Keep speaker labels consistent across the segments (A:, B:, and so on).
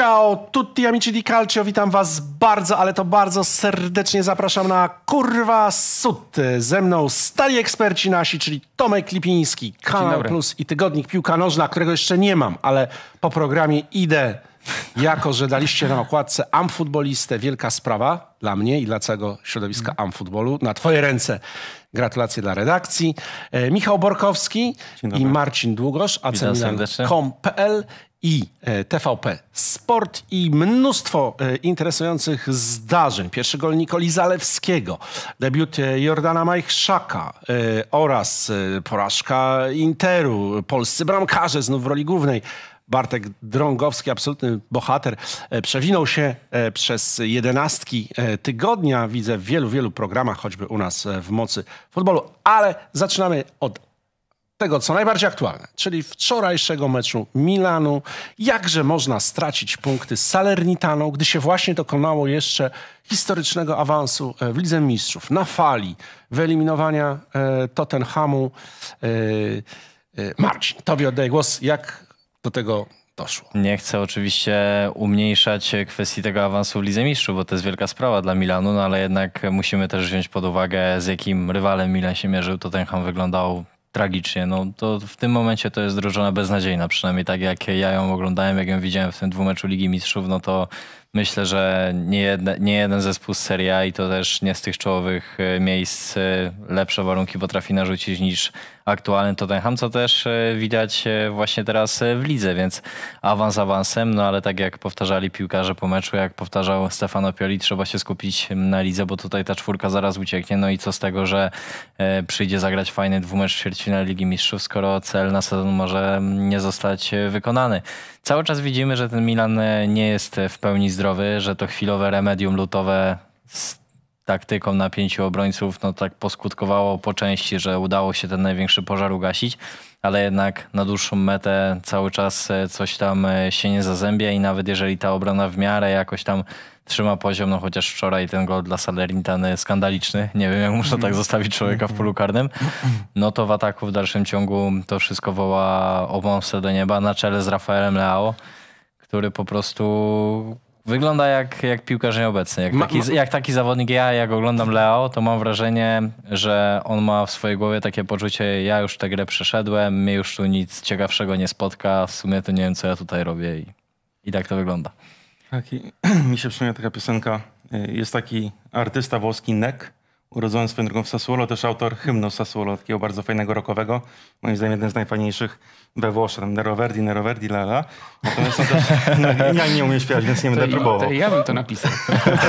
A: Ciao tutti amici di calcio, witam was bardzo, ale to bardzo serdecznie zapraszam na Kurwa Sut. Ze mną stali eksperci nasi, czyli Tomek Lipiński, Kanal Plus i Tygodnik Piłka Nożna, którego jeszcze nie mam, ale po programie idę, jako że daliście na okładce amfutbolistę. Wielka sprawa dla mnie i dla całego środowiska amfutbolu. Na twoje ręce gratulacje dla redakcji. E, Michał Borkowski i Marcin Długosz, acemilan.com.pl i e, TVP Sport i mnóstwo e, interesujących zdarzeń. Pierwszy gol Nikoli Zalewskiego, debiut e, Jordana Majchrzaka oraz porażka Interu. Polscy bramkarze znów w roli głównej. Bartek Drągowski, absolutny bohater, przewinął się przez jedenastki tygodnia. Widzę w wielu, wielu programach, choćby u nas w Mocy Futbolu. Ale zaczynamy od tego, co najbardziej aktualne, czyli wczorajszego meczu Milanu. Jakże można stracić punkty z Salernitaną, gdy się właśnie dokonało jeszcze historycznego awansu e, w Lidze Mistrzów na fali wyeliminowania e, Tottenhamu. E, e, Marcin, tobie oddaję głos. Jak
B: do tego Doszło. Nie chcę oczywiście umniejszać kwestii tego awansu w Lidze Mistrzów, bo to jest wielka sprawa dla Milanu, no ale jednak musimy też wziąć pod uwagę, z jakim rywalem Milan się mierzył. Tottenham wyglądał tragicznie. No to w tym momencie to jest drużona beznadziejna, przynajmniej tak jak ja ją oglądałem, jak ją widziałem w tym dwumeczu Ligi Mistrzów, no to myślę, że nie, jedne, nie jeden zespół z Serie A i to też nie z tych czołowych e, miejsc e, lepsze warunki potrafi narzucić niż aktualny Tottenham, co też e, widać właśnie teraz w lidze, więc awans awansem, no ale tak jak powtarzali piłkarze po meczu, jak powtarzał Stefano Pioli, trzeba się skupić na lidze, bo tutaj ta czwórka zaraz ucieknie, no i co z tego, że przyjdzie zagrać fajny dwumecz w na Ligi Mistrzów, skoro cel na sezon może nie zostać wykonany cały czas widzimy, że ten Milan e, nie jest e, w pełni zdrowy, że to chwilowe remedium lutowe z taktyką na pięciu obrońców no tak poskutkowało po części, że udało się ten największy pożar ugasić ale jednak na dłuższą metę cały czas e, coś tam e, się nie zazębia i nawet jeżeli ta obrona w miarę jakoś tam trzyma poziom, no chociaż wczoraj ten gol dla Salernitany skandaliczny, nie wiem jak muszę tak mhm. zostawić człowieka w polu mhm. karnym, no to w ataku w dalszym ciągu to wszystko woła o do nieba na czele z Rafaelem Leao, który po prostu Wygląda jak, jak piłkarz nieobecny. Jak, taki, ma... jak taki zawodnik ja, jak oglądam Leo, to mam wrażenie, że on ma w swojej głowie takie poczucie, ja już tę grę przeszedłem, mnie już tu nic ciekawszego nie spotka, w sumie to nie wiem, co ja tutaj robię i, i tak to wygląda.
C: Taki, mi się przypomina taka piosenka, y, jest taki artysta włoski Nek, urodzony swoją drogą w Sassuolo, też autor hymnu Sassuolo, takiego bardzo fajnego rokowego. moim zdaniem jeden z najfajniejszych we Włoszech, Neroverdi, Neroverdi, lala. Natomiast są też, no, ja nie umiem śpiewać, więc nie będę to próbował. To ja bym to napisał.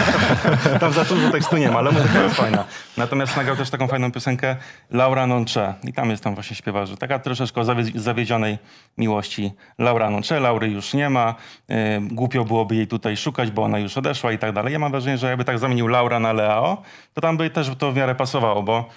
C: Tam za dużo tekstu nie ma, ale muzyka jest fajna. Natomiast nagrał też taką fajną piosenkę Laura Noncze i tam jest tam właśnie śpiewa, że taka troszeczkę o zawiedzionej miłości Laura Noncze, Laury już nie ma, yy, głupio byłoby jej tutaj szukać, bo ona już odeszła i tak dalej. Ja mam wrażenie, że jakby tak zamienił Laura na Leo, to tam by też to w miarę pasowało, bo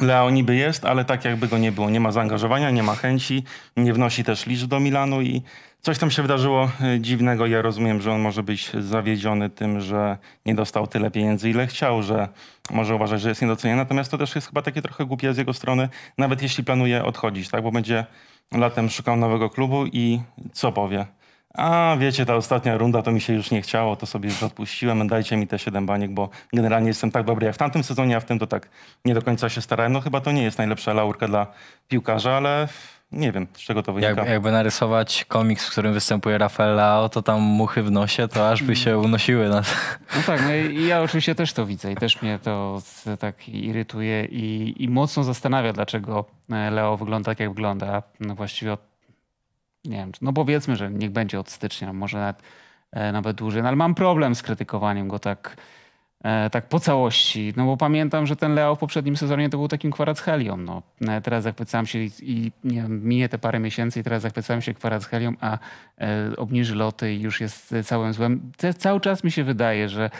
C: Leo niby jest, ale tak jakby go nie było. Nie ma zaangażowania, nie ma chęci, nie wnosi też liczb do Milanu i coś tam się wydarzyło e, dziwnego. Ja rozumiem, że on może być zawiedziony tym, że nie dostał tyle pieniędzy, ile chciał, że może uważać, że jest niedoceniony. Natomiast to też jest chyba takie trochę głupie z jego strony, nawet jeśli planuje odchodzić, tak? bo będzie latem szukał nowego klubu i co powie? a wiecie, ta ostatnia runda to mi się już nie chciało, to sobie już odpuściłem, dajcie mi te siedem baniek, bo generalnie jestem tak dobry jak w tamtym sezonie, a w tym to tak nie do końca się starałem. No chyba to nie jest najlepsza laurka dla piłkarza, ale nie wiem, z czego to wynika. Jak, jakby
B: narysować komiks, w którym występuje Rafael Lao, to tam muchy w nosie, to aż by się unosiły. Nad...
D: No tak, no i ja oczywiście też to widzę i też mnie to tak irytuje i, i mocno zastanawia, dlaczego e, Leo wygląda tak, jak wygląda. No właściwie od nie wiem, no powiedzmy, że niech będzie od stycznia, może nawet, e, nawet dłużej, no, ale mam problem z krytykowaniem go tak, e, tak po całości, no bo pamiętam, że ten Leo w poprzednim sezonie to był takim kwarachelią, no. Teraz zachwycałem się i, i nie wiem, minie te parę miesięcy i teraz zachwycałem się kwarachelią, a e, obniży loty i już jest e, całym złem. Te, cały czas mi się wydaje, że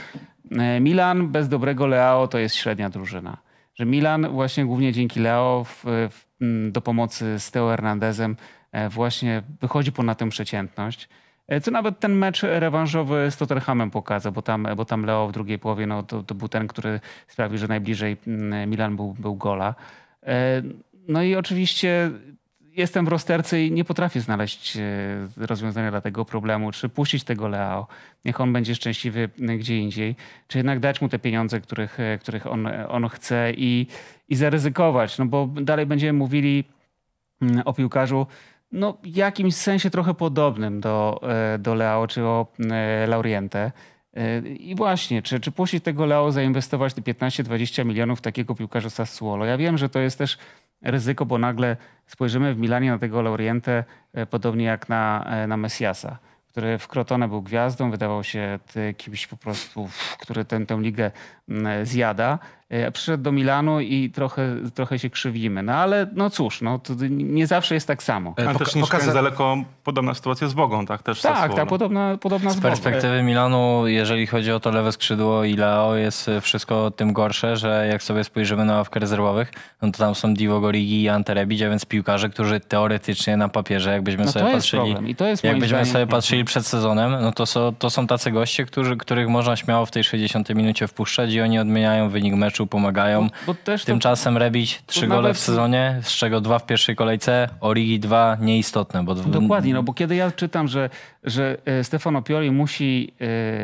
D: Milan bez dobrego Leo to jest średnia drużyna. Że Milan właśnie głównie dzięki Leo w, w, mm, do pomocy z Teo Hernandezem E, właśnie wychodzi ponad tę przeciętność. E, co nawet ten mecz rewanżowy z Tottenhamem pokazał, bo tam, bo tam Leo w drugiej połowie no, to, to był ten, który sprawił, że najbliżej mm, Milan był, był gola. E, no i oczywiście jestem w rozterce i nie potrafię znaleźć rozwiązania dla tego problemu. Czy puścić tego Leo, niech on będzie szczęśliwy mm, gdzie indziej, czy jednak dać mu te pieniądze, których, których on, on chce i, i zaryzykować, no bo dalej będziemy mówili mm, o piłkarzu, no, jakimś sensie trochę podobnym do, e, do Leo czy o e, Lauriente. I właśnie, czy, czy puścić tego Leo, zainwestować te 15-20 milionów w takiego piłkarza Sassuolo? Ja wiem, że to jest też ryzyko, bo nagle spojrzymy w Milanie na tego Lauriente, podobnie jak na, e, na Messiasa, który w Crotone był gwiazdą, wydawał się kimś po prostu, który tę, tę ligę zjada. E, przyszedł do Milanu i trochę, trochę się krzywimy. No ale no cóż, no, nie zawsze jest tak samo. E, ale też nie pokaza... daleko
B: podobna sytuacja z Bogą, tak? Też tak, tak,
D: podobna, podobna z, z perspektywy e.
B: Milanu, jeżeli chodzi o to lewe skrzydło i Leo, jest wszystko tym gorsze, że jak sobie spojrzymy na ławkę rezerwowych, no to tam są Divo Gorigi i Ante a więc piłkarze, którzy teoretycznie na papierze, jakbyśmy no sobie patrzyli... I to jest jakbyśmy sobie patrzyli przed sezonem, no to, so, to są tacy goście, którzy, których można śmiało w tej 60 minucie wpuszczać i oni odmieniają wynik meczu meczu, pomagają. Bo, bo też Tymczasem to, Rebić trzy gole nawet... w sezonie, z czego dwa w pierwszej kolejce, Origi dwa nieistotne. Bo... Dokładnie,
D: no bo kiedy ja czytam, że, że e, Stefano Pioli musi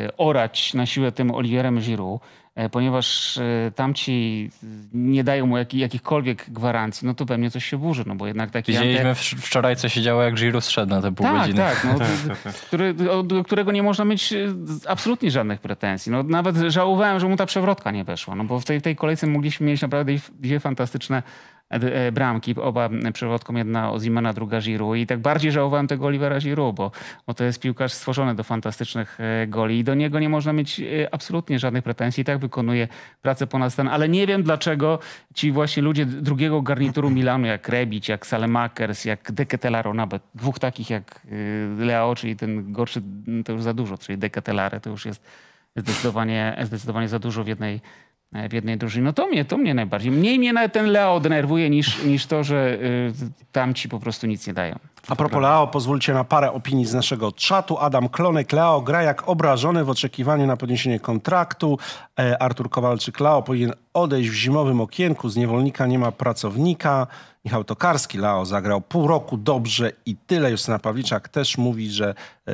D: e,
B: orać na
D: siłę tym Oliwierem Giroud, E, ponieważ e, tamci nie dają mu jak, jakichkolwiek gwarancji, no to pewnie coś się burzy, no bo jednak taki... Widzieliśmy
B: wczoraj, co się działo, jak Giroud szedł na te pół tak, godziny. Tak, no,
D: który, do którego nie można mieć e, absolutnie żadnych pretensji. No, nawet żałowałem, że mu ta przewrotka nie weszła, no bo w tej, tej kolejce mogliśmy mieć naprawdę dwie fantastyczne E, bramki, oba przewrotką, jedna Ozimena, druga Giru i tak bardziej żałowałem tego Olivera Giru, bo, bo to jest piłkarz stworzony do fantastycznych e, goli i do niego nie można mieć e, absolutnie żadnych pretensji, tak wykonuje pracę ponad stan, ale nie wiem dlaczego ci właśnie ludzie drugiego garnituru Milanu, jak Rebic, jak Salemakers, jak Deketelaro, nawet dwóch takich jak Leao, czyli ten gorszy to już za dużo, czyli Deketelare to już jest zdecydowanie, zdecydowanie za dużo w jednej E, w jednej drużynie. No to mnie, to mnie najbardziej. Mniej mnie ten Leo denerwuje niż, niż to, że y, tamci po prostu nic nie dają. A propos Leo, pozwólcie
A: na parę opinii z naszego czatu. Adam Klonek, Leo gra jak obrażony w oczekiwaniu na podniesienie kontraktu. E, Artur Kowalczyk, Leo powinien odejść w zimowym okienku, z niewolnika nie ma pracownika. Michał Tokarski, Leo zagrał pół roku dobrze i tyle. Justyna Pawliczak też mówi, że e,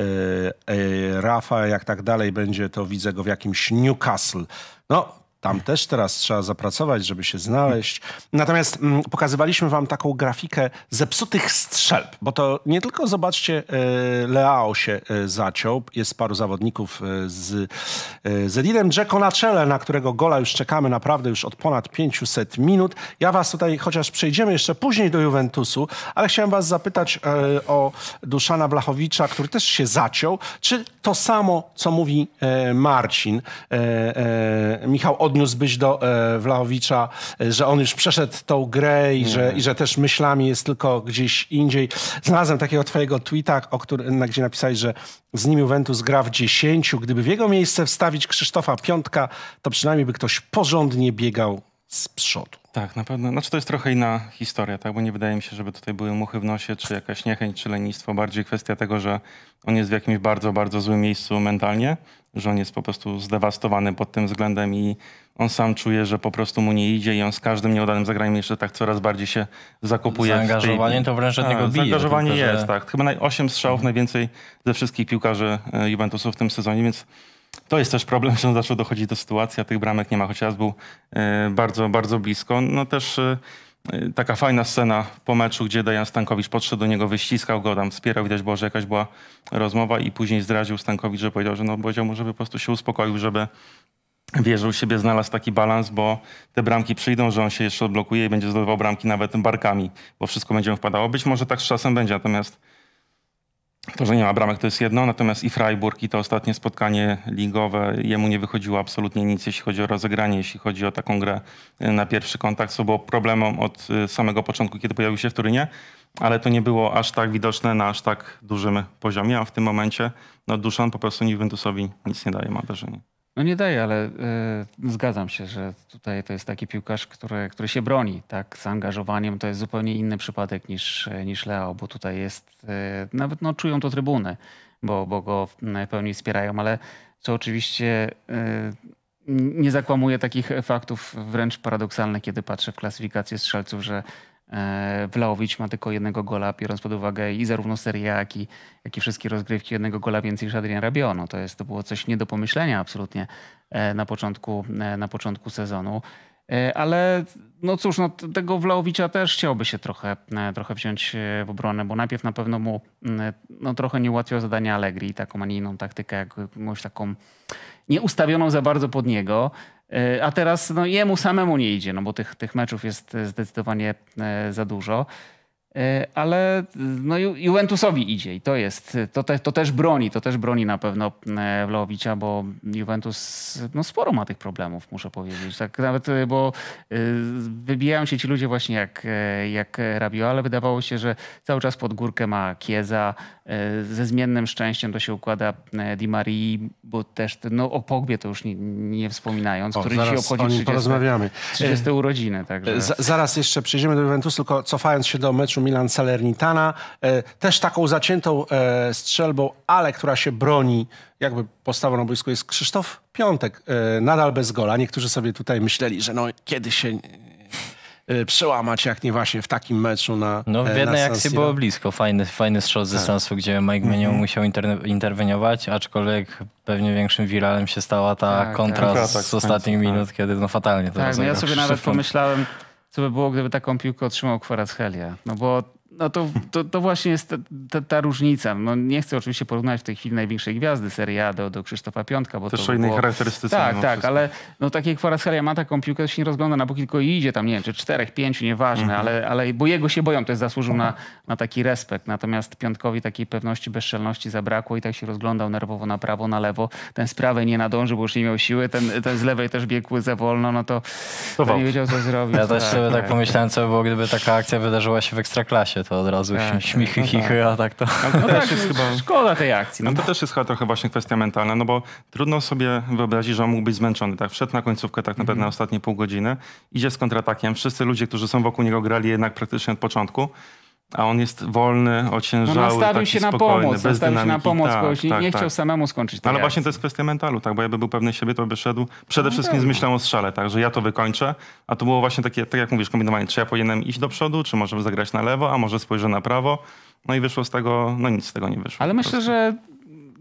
A: e, Rafa jak tak dalej będzie, to widzę go w jakimś Newcastle. No, tam też teraz trzeba zapracować, żeby się znaleźć. Natomiast mm, pokazywaliśmy wam taką grafikę zepsutych strzelb, bo to nie tylko zobaczcie, e, Leao się e, zaciął, jest paru zawodników e, e, z Edinem Dzeko na czele, na którego gola już czekamy naprawdę już od ponad 500 minut. Ja was tutaj, chociaż przejdziemy jeszcze później do Juventusu, ale chciałem was zapytać e, o Duszana Blachowicza, który też się zaciął. Czy to samo, co mówi Marcin, Michał, od odniósłbyś do e, e, że on już przeszedł tą grę i, że, i że też myślami jest tylko gdzieś indziej. Znalazłem takiego twojego tweeta, o który, na, gdzie napisałeś, że z nim Juventus gra w dziesięciu. Gdyby w jego miejsce wstawić Krzysztofa Piątka, to przynajmniej by ktoś porządnie biegał z przodu. Tak, na pewno. Znaczy
C: to jest trochę inna historia, tak? Bo nie wydaje mi się, żeby tutaj były muchy w nosie, czy jakaś niechęć, czy lenistwo. Bardziej kwestia tego, że on jest w jakimś bardzo, bardzo złym miejscu mentalnie że on jest po prostu zdewastowany pod tym względem i on sam czuje, że po prostu mu nie idzie i on z każdym nieudanym zagraniem jeszcze tak coraz bardziej się zakopuje. Zaangażowanie tej... to wręcz od niego tak, bije. Zaangażowanie tylko, że... jest, tak. Chyba 8 strzałów mhm. najwięcej ze wszystkich piłkarzy e, Juventusu w tym sezonie, więc to jest też problem, że zaczął dochodzić do sytuacji, a tych bramek nie ma, chociaż był e, bardzo, bardzo blisko. No też e, Y, taka fajna scena po meczu, gdzie Dajan Stankowicz podszedł do niego, wyściskał go tam, wspierał, widać było, że jakaś była rozmowa i później zdradził Stankowicz, że powiedział, że no, powiedział mu, żeby po prostu się uspokoił, żeby wierzył w siebie, znalazł taki balans, bo te bramki przyjdą, że on się jeszcze odblokuje i będzie zdobywał bramki nawet barkami, bo wszystko będzie mu wpadało. Być może tak z czasem będzie, natomiast to, że nie ma bramek, to jest jedno, natomiast i Freiburg, i to ostatnie spotkanie ligowe, jemu nie wychodziło absolutnie nic, jeśli chodzi o rozegranie, jeśli chodzi o taką grę e, na pierwszy kontakt, co było problemem od e, samego początku, kiedy pojawił się w Turynie, ale to nie było aż tak widoczne na aż tak dużym poziomie, a w tym momencie no, Duszan po prostu Juventusowi nic nie daje, mam wrażenie.
D: No nie daje, ale y, zgadzam się, że tutaj to jest taki piłkarz, który, który się broni. Tak, z angażowaniem to jest zupełnie inny przypadek niż, niż Leo, bo tutaj jest, y, nawet no, czują to trybuny, bo, bo go w pełni wspierają, ale co oczywiście y, nie zakłamuje takich faktów wręcz paradoksalnych, kiedy patrzę w klasyfikację strzelców, że Wlaowicz e, ma tylko jednego gola, biorąc pod uwagę i zarówno serię, jak i, jak i wszystkie rozgrywki jednego gola więcej niż Adrian Rabio. No to, jest, to było coś nie do pomyślenia absolutnie e, na początku, e, na początku sezonu. Ale no cóż, no, tego Wlaowicza też chciałoby się trochę, trochę wziąć w obronę, bo najpierw na pewno mu no, trochę nie ułatwiał zadania Allegri, taką, a nie inną taktykę, jakąś taką nieustawioną za bardzo pod niego. E, a teraz no, jemu samemu nie idzie, no bo tych, tych meczów jest zdecydowanie e, za dużo. E, ale no, Juventusowi idzie i to jest, to, te, to też broni, to też broni na pewno Wlowicza, bo Juventus no, sporo ma tych problemów, muszę powiedzieć. Tak nawet, bo wybijają się ci ludzie właśnie jak, jak Rabio, ale wydawało się, że cały czas pod górkę ma Kieza, ze zmiennym szczęściem to się układa e, Di Marii, bo też no, o Pogbie to już nie, nie wspominając, o, który zaraz obchodzi o 30, porozmawiamy. 30 e, urodziny. Także. E, Z,
A: zaraz jeszcze przejdziemy do Juventusu, tylko cofając się do meczu Milan-Salernitana. Też taką zaciętą strzelbą, ale która się broni jakby postawą na boisku jest Krzysztof Piątek, nadal bez gola. Niektórzy sobie tutaj myśleli, że no kiedy się Y, przełamać, jak nie właśnie w takim meczu na e,
B: No w jednej akcji było blisko, fajny, fajny strzał z dystansu, tak. gdzie Mike Menion mm -hmm. musiał inter interweniować, aczkolwiek pewnie większym wiralem się stała ta tak, tak. kontra tak. z ostatnich minut, kiedy no fatalnie to Tak, no ja sobie nawet
D: pomyślałem, co by było, gdyby taką piłkę otrzymał Kvaratskhelia. No bo no to, to, to, właśnie jest ta, ta, ta, różnica. No nie chcę oczywiście porównać w tej chwili największej gwiazdy serii A do, do Krzysztofa Piątka. Bo Też to o innej było... charakterystyce. Tak, tak, ale no tak jak Kwaraskelia ma taką piłkę, to się nie rozgląda na boki, tylko idzie tam, nie wiem, czy czterech, pięciu, nieważne, mhm. ale, ale bo jego się boją, to jest zasłużył na, mhm. na taki respekt. Natomiast Piątkowi takiej pewności, bezczelności zabrakło i tak się rozglądał nerwowo na prawo, na lewo. Ten z prawej nie nadążył, bo już nie miał siły, ten, ten z lewej też biegł za wolno, no to, to nie wiedział, co zrobić. Ja też tak, sobie tak, tak pomyślałem,
B: co by było, gdyby taka akcja wydarzyła się w Ekstraklasie to od razu się tak, tak, śmichy, no chichy, tak. a tak to... No, to no też
C: jest chyba... Szkoda tej akcji. No, no to też jest chyba trochę właśnie kwestia mentalna, no bo trudno sobie wyobrazić, że on mógł być zmęczony. Tak? Wszedł na końcówkę tak naprawdę mhm. na ostatnie pół godziny, idzie z kontratakiem, wszyscy ludzie, którzy są wokół niego grali jednak praktycznie od początku, a on jest wolny, ociężały, no nastawił się na pomoc, bez nastawił dynamiki. się na pomoc tak, tak, nie, tak. chciał tak. samemu
D: skończyć No ale właśnie
C: to jest kwestia mentalu, tak, bo jakby był pewny siebie, to by szedł przede no, wszystkim z myślą o strzale, tak, że ja to wykończę, a to było właśnie takie, tak jak mówisz, kombinowanie, czy ja powinienem iść do przodu, czy może zagrać na lewo, a może spojrzę na prawo, no i wyszło z tego, no nic z tego
D: nie wyszło. Ale myślę, że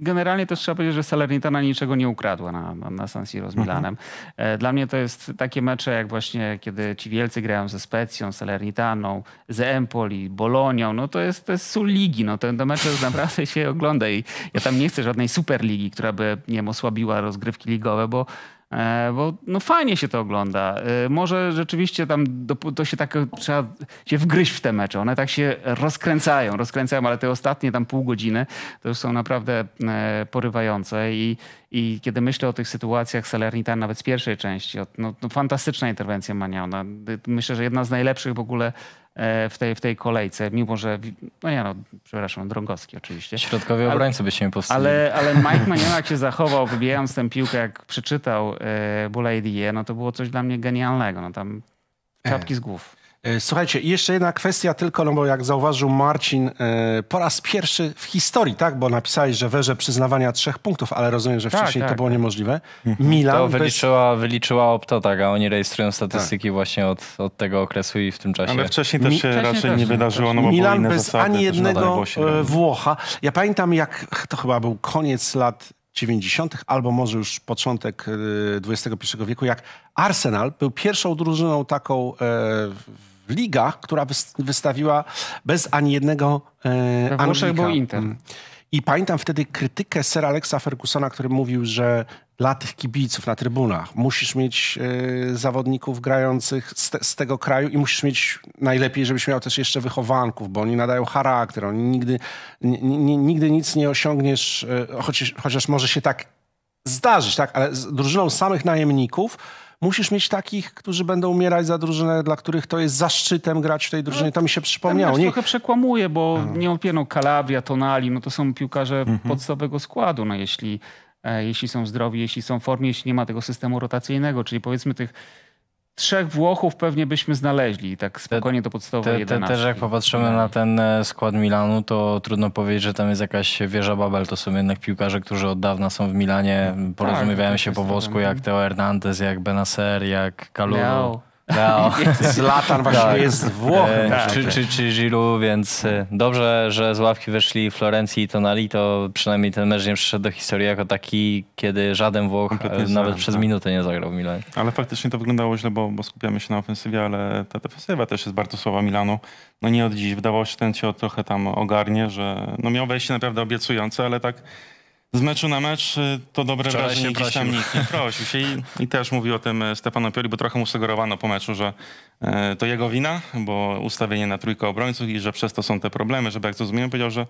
D: generalnie też trzeba powiedzieć, że Salernitana niczego nie ukradła na, na San Siro z mhm. Milanem. Mhm. Dla mnie to jest takie mecze, jak właśnie kiedy ci wielcy grają ze Specją, Salernitaną, z Empoli, Bolonią. No to jest, to jest sól ligi. No te, te mecze naprawdę się ogląda i ja tam nie chcę żadnej superligi, która by nie wiem, osłabiła rozgrywki ligowe, bo E, bo no fajnie się to ogląda. E, może rzeczywiście tam to się tak trzeba się wgryźć w te mecze. One tak się rozkręcają, rozkręcają, ale te ostatnie tam pół godziny to już są naprawdę e, porywające i, i kiedy myślę o tych sytuacjach Salernitana, nawet z pierwszej części, no, no fantastyczna interwencja Maniona. Myślę, że jedna z najlepszych w ogóle E, w tej, w tej kolejce, mimo że, no ja no, przepraszam, Drągowski oczywiście.
B: środkowie obrońcy by się nie Ale, ale Mike Maniona
D: się zachował, wybijając tę piłkę, jak przeczytał e, Bulej no to było coś dla mnie genialnego. No tam czapki z głów.
A: E, słuchajcie, jeszcze jedna kwestia tylko, no bo jak zauważył Marcin, e, po raz pierwszy w historii, tak? Bo napisałeś, że werze przyznawania trzech punktów, ale rozumiem, że tak, wcześniej tak, tak. to było niemożliwe. Mhm. Milan to wyliczyła,
B: bez... wyliczyła opto, tak, a oni rejestrują statystyki tak. właśnie od, od tego okresu i w tym czasie. Ale wcześniej też Mi... się wcześniej raczej też nie wydarzyło, no bo Milan inne bez zasady, ani jednego
A: e, Włocha. Ja pamiętam, jak to chyba był koniec lat 90., albo może już początek XXI wieku, jak Arsenal był pierwszą drużyną taką w ligach, która wystawiła bez ani jednego e, Anglika. był Inter. Mm. I pamiętam wtedy krytykę Sir Alexa Fergusona, który mówił, że dla tych kibiców na trybunach musisz mieć e, zawodników grających z, te, z, tego kraju i musisz mieć najlepiej, żebyś miał też jeszcze wychowanków, bo oni nadają charakter, oni nigdy, nigdy nic nie osiągniesz, e, chociaż, chociaż może się tak zdarzyć, tak? ale z drużyną samych najemników musisz mieć takich, którzy będą umierać za drużynę, dla których to jest zaszczytem grać w tej drużynie. to mi się przypomniało. Nie... trochę
D: przekłamuje, bo hmm. nie opierą Kalabria, Tonali, no to są piłkarze mm podstawowego składu. No jeśli, e, jeśli są zdrowi, jeśli są w formie, jeśli nie ma tego systemu rotacyjnego, czyli powiedzmy tych trzech Włochów pewnie byśmy znaleźli, tak spokojnie to podstawowe te, te, Też jak popatrzymy no. na
B: ten e, skład Milanu, to trudno powiedzieć, że tam jest jakaś wieża Babel. To są jednak piłkarze, którzy od dawna są w Milanie, tak, porozumiewają tak, się tak, po tak, włosku, jak Teo Hernandez, jak Benacer, jak Kalulu. No. Zlatan właśnie tak. jest Włochem. Włoch. E, czy, czy, czy więc e, dobrze, że z ławki wyszli Florencji i Tonali, to przynajmniej ten mecz nie przyszedł do historii jako taki, kiedy żaden Włoch e, Kompletnie nawet przez tak.
C: minutę nie zagrał w Milanie. Ale faktycznie to wyglądało źle, bo, bo, skupiamy się na ofensywie, ale ta defensywa też jest bardzo słaba Milanu. No nie od dziś. Wydawało się, ten cię trochę tam ogarnie, że no miał wejście naprawdę obiecujące, ale tak z meczu na mecz y, to dobre Wczoraj wrażenie się prosił. tam nikt nie prosił się i, i też mówił o tym y, Stefano Pioli, bo trochę mu sugerowano po meczu, że y, to jego wina, bo ustawienie na trójkę obrońców i że przez to są te problemy, żeby jak zrozumiałem powiedział, że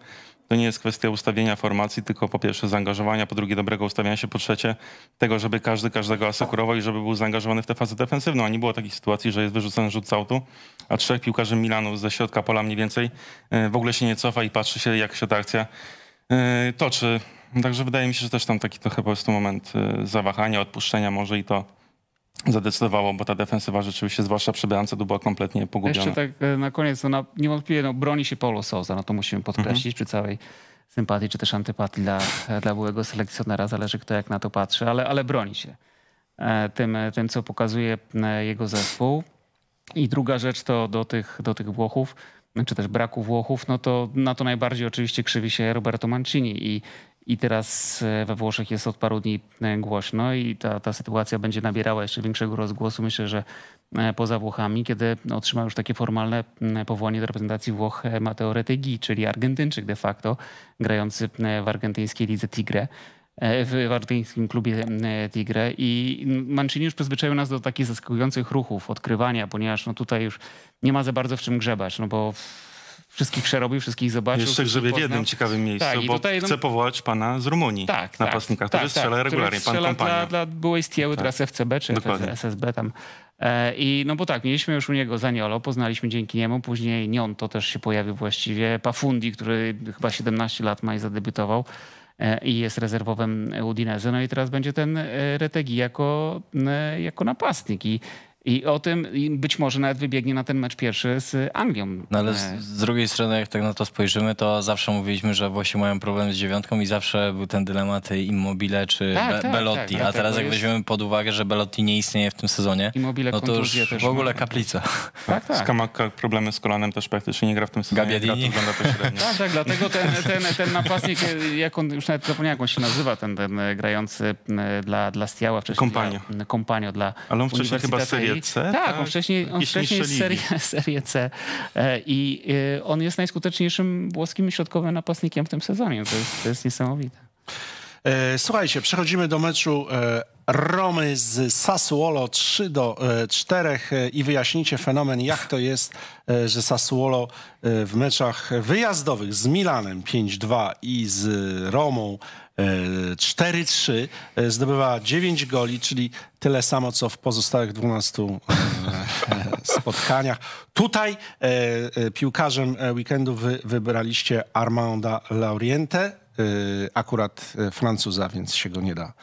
C: to nie jest kwestia ustawienia formacji, tylko po pierwsze zaangażowania, po drugie dobrego ustawienia się, po trzecie tego, żeby każdy każdego asekurował i żeby był zaangażowany w tę fazę defensywną, a nie było takich sytuacji, że jest wyrzucony rzut z autu, a trzech piłkarzy Milanu ze środka pola mniej więcej w ogóle się nie cofa i patrzy się jak się ta akcja toczy. Także wydaje mi się, że też tam taki trochę po prostu moment y, zawahania, odpuszczenia może i to zadecydowało, bo ta defensywa rzeczywiście, zwłaszcza przy bramce, to była kompletnie pogubiona. Jeszcze
D: tak y, na koniec, ona niewątpliwie no, broni się Paulo Sousa, no to musimy mhm. podkreślić mhm. przy całej sympatii czy też antypatii dla, dla byłego selekcjonera, zależy kto jak na to patrzy, ale, ale broni się e, tym, e, tym, co pokazuje e, jego zespół. I druga rzecz to do tych, do tych Włochów, czy też braku Włochów, no to na to najbardziej oczywiście krzywi się Roberto Mancini i, i teraz e, we Włoszech jest od paru dni e, głośno i ta, ta sytuacja będzie nabierała jeszcze większego rozgłosu. Myślę, że e, poza Włochami, kiedy otrzymał już takie formalne powołanie do reprezentacji Włoch Mateo Retegi, czyli Argentyńczyk de facto, grający w argentyńskiej lidze Tigre w argentyńskim klubie Tigre i Mancini już przyzwyczaił nas do takich zaskakujących ruchów, odkrywania, ponieważ no tutaj już nie ma za bardzo w czym grzebać, no bo wszystkich przerobił, wszystkich zobaczył. Jeszcze grzebie w jednym ciekawym miejscu, tak, bo tutaj, no... chcę
C: powołać pana z Rumunii, tak, tak napastnika, tak, który tak, tak strzela tak, regularnie, strzela pan kompania.
D: Dla, dla byłej Stieły, teraz FCB czy SSB tam. E, I no bo tak, mieliśmy już u niego Zaniolo, poznaliśmy dzięki niemu, później Nion to też się pojawił właściwie, Pafundi, który chyba 17 lat ma i zadebiutował e, i jest rezerwowym Udinezy. no i teraz będzie ten e, Retegi jako, e, jako napastnik i i o tym być może nawet wybiegnie na ten mecz pierwszy z Anglią. No ale z, z,
B: drugiej strony, jak tak na to spojrzymy, to zawsze mówiliśmy, że właśnie mają problem z dziewiątką i zawsze był ten dylemat y, Immobile czy tak, Be tak, Belotti. Tak, A tak, teraz jak jest... weźmiemy pod uwagę, że Belotti nie istnieje w tym sezonie, Immobile no to już w ogóle kaplica. Tak, tak. Skamaka problemy z kolanem też praktycznie nie gra w tym sezonie. Gabiadini. Gra, to to
D: tak, tak, dlatego ten, ten, ten napastnik, jak on, już nawet zapomniałem, jak on się nazywa, ten, ten grający dla, dla Stiała wcześniej. Kompanio. kompanio dla ale on wcześniej chyba serię C? Tak, on tak? wcześniej, on wcześniej jest serię, serię C e, i e, on jest najskuteczniejszym włoskim środkowym napastnikiem w tym sezonie. To jest, to jest niesamowite.
A: E, słuchajcie, przechodzimy do meczu Romy z Sassuolo 3 do 4 i wyjaśnijcie fenomen, jak to jest, że Sassuolo w meczach wyjazdowych z Milanem 5-2 i z Romą 4-3, e, zdobywała 9 goli, czyli tyle samo, co w pozostałych 12 e, spotkaniach. Tutaj e, piłkarzem weekendu wy wybraliście Armanda Lauriente, akurat Francuza, więc się go nie da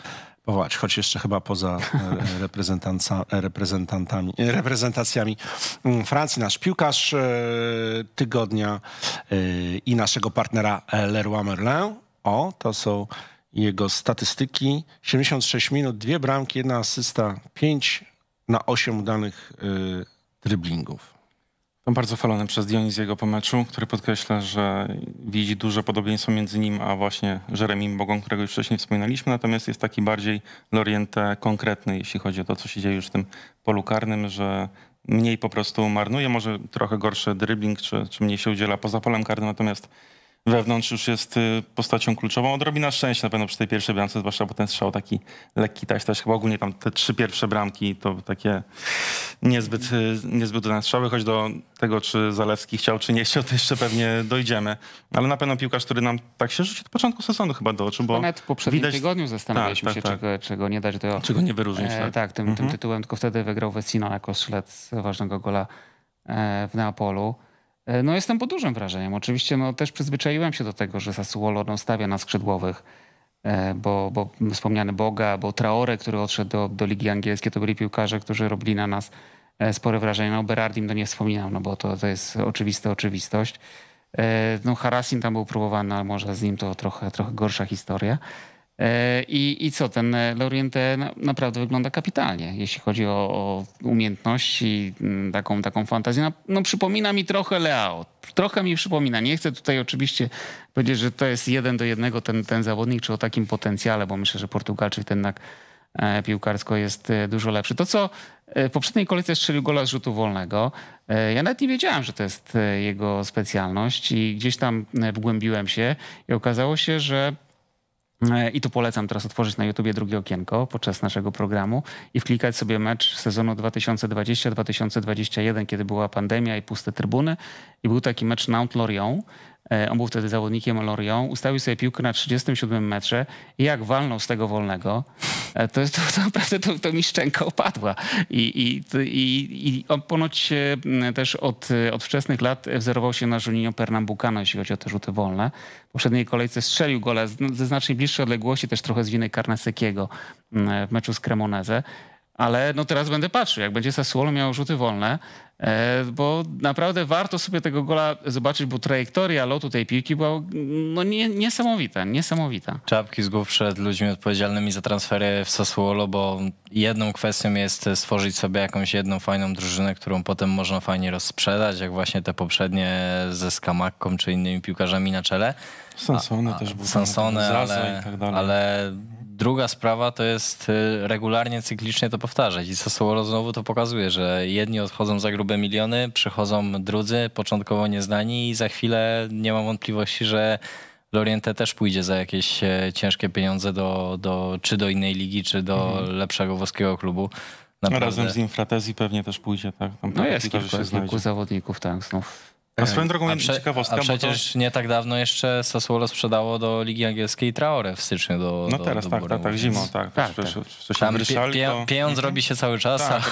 A: powołać, choć jeszcze chyba poza reprezentantami, reprezentacjami mm, Francji. Nasz piłkarz tygodnia i naszego partnera Leroy Merlin o, to są jego statystyki. 76 minut, dwie bramki, jedna asysta, 5 na 8 udanych y, driblingów.
C: Byłem bardzo falony przez Dioniziego po meczu, który podkreśla, że widzi duże podobieństwo między nim a właśnie Jeremim Bogą, którego już wcześniej wspominaliśmy, natomiast jest taki bardziej loriente konkretny, jeśli chodzi o to, co się dzieje już w tym polu karnym, że mniej po prostu marnuje, może trochę gorszy dribbling, czy, czy mniej się udziela poza polem karnym, natomiast wewnątrz już jest y, postacią kluczową. Odrobina szczęścia na pewno przy tej pierwszej bramce, zwłaszcza bo ten strzał taki lekki taś też chyba ogólnie tam te trzy pierwsze bramki to takie niezbyt, y, niezbyt udane strzały, choć do tego, czy Zalewski chciał, czy nie chciał, to jeszcze pewnie dojdziemy. Ale na pewno piłkarz, który nam tak się
D: rzucił od początku sezonu chyba do oczu, bo Nawet w poprzednim widać... tygodniu zastanawialiśmy tak, się, tak. tak. Czego, czego, nie dać do... Czego nie wyróżnić, e, tak. tak tym, mhm. tym tytułem, tylko wtedy wygrał Vecino jako strzelec ważnego gola e, w Neapolu. E, no jestem pod dużym wrażeniem. Oczywiście no, też przyzwyczaiłem się do tego, że Sasuolo no, stawia na skrzydłowych, e, bo, bo wspomniany Boga, bo Traore, który odszedł do, do Ligi Angielskiej, to byli piłkarze, którzy robili na nas e, spore wrażenie. No Berardim to nie wspominam, no bo to, to jest oczywista oczywistość. No Harasim tam był próbowany, ale może z nim to trochę, trochę gorsza historia. E, I, I co, ten Loriente naprawdę wygląda kapitalnie, jeśli chodzi o, o mm, taką, taką fantazję. No, no, przypomina mi trochę Leao, trochę mi przypomina. Nie chcę tutaj oczywiście powiedzieć, że to jest jeden do jednego ten, ten zawodnik, czy o takim potencjale, bo myślę, że Portugalczyk jednak e, piłkarsko jest e, dużo lepszy. To, co w poprzedniej kolejce strzelił gola z rzutu wolnego, ja nawet nie wiedziałem, że to jest jego specjalność i gdzieś tam wgłębiłem się i okazało się, że E, I tu polecam teraz otworzyć na YouTubie drugie okienko podczas naszego programu i wklikać sobie mecz sezonu 2020-2021, kiedy była pandemia i puste trybuny. I był taki mecz Nantes-Lorient. On był wtedy zawodnikiem Lorient. Ustawił sobie piłkę na 37 metrze i jak walnął z tego wolnego, e, to, jest, to, to naprawdę to, to mi szczęka opadła. I, i, i, i on ponoć e, też od, od wczesnych lat wzorował się na Juninho Pernambucano, jeśli chodzi o te rzuty wolne w poprzedniej kolejce strzelił gole ze znacznie bliższej odległości, też trochę z winy Karnesekiego mm, w meczu z Cremoneze. Ale no teraz będę patrzył, jak będzie Sassuolo miał rzuty wolne, E, bo naprawdę warto sobie tego gola zobaczyć, bo trajektoria lotu tej piłki była no, nie, niesamowita,
B: niesamowita. Czapki z głów przed ludźmi odpowiedzialnymi za transfery w Sassuolo, bo jedną kwestią jest stworzyć sobie jakąś jedną fajną drużynę, którą potem można fajnie rozsprzedać, jak właśnie te poprzednie ze Skamakką czy innymi piłkarzami na czele. Sansone też były. Sansone, ale, tak ale Druga sprawa to jest y, regularnie, cyklicznie to powtarzać i Sassuolo znowu to pokazuje, że jedni odchodzą za grube miliony, przychodzą drudzy, początkowo nieznani i za chwilę nie mam wątpliwości, że Loriente też pójdzie za jakieś e, ciężkie pieniądze do, do, czy do innej ligi, czy do mhm. lepszego włoskiego klubu. Naprawdę. Razem z
C: Infratezji pewnie też pójdzie, tak? Tam no jest kilku, kilku zawodników,
D: tak, znów
B: a swoją drogą a prze, ciekawostka. A przecież to... nie tak dawno jeszcze Sassuolo sprzedało do Ligi Angielskiej Traore w styczniu do No do, teraz, do tak, tak, tak, zimą, tak. tak, tak. tam wyryszali, pie, to... Pieniądz mhm. robi się cały czas. Tak,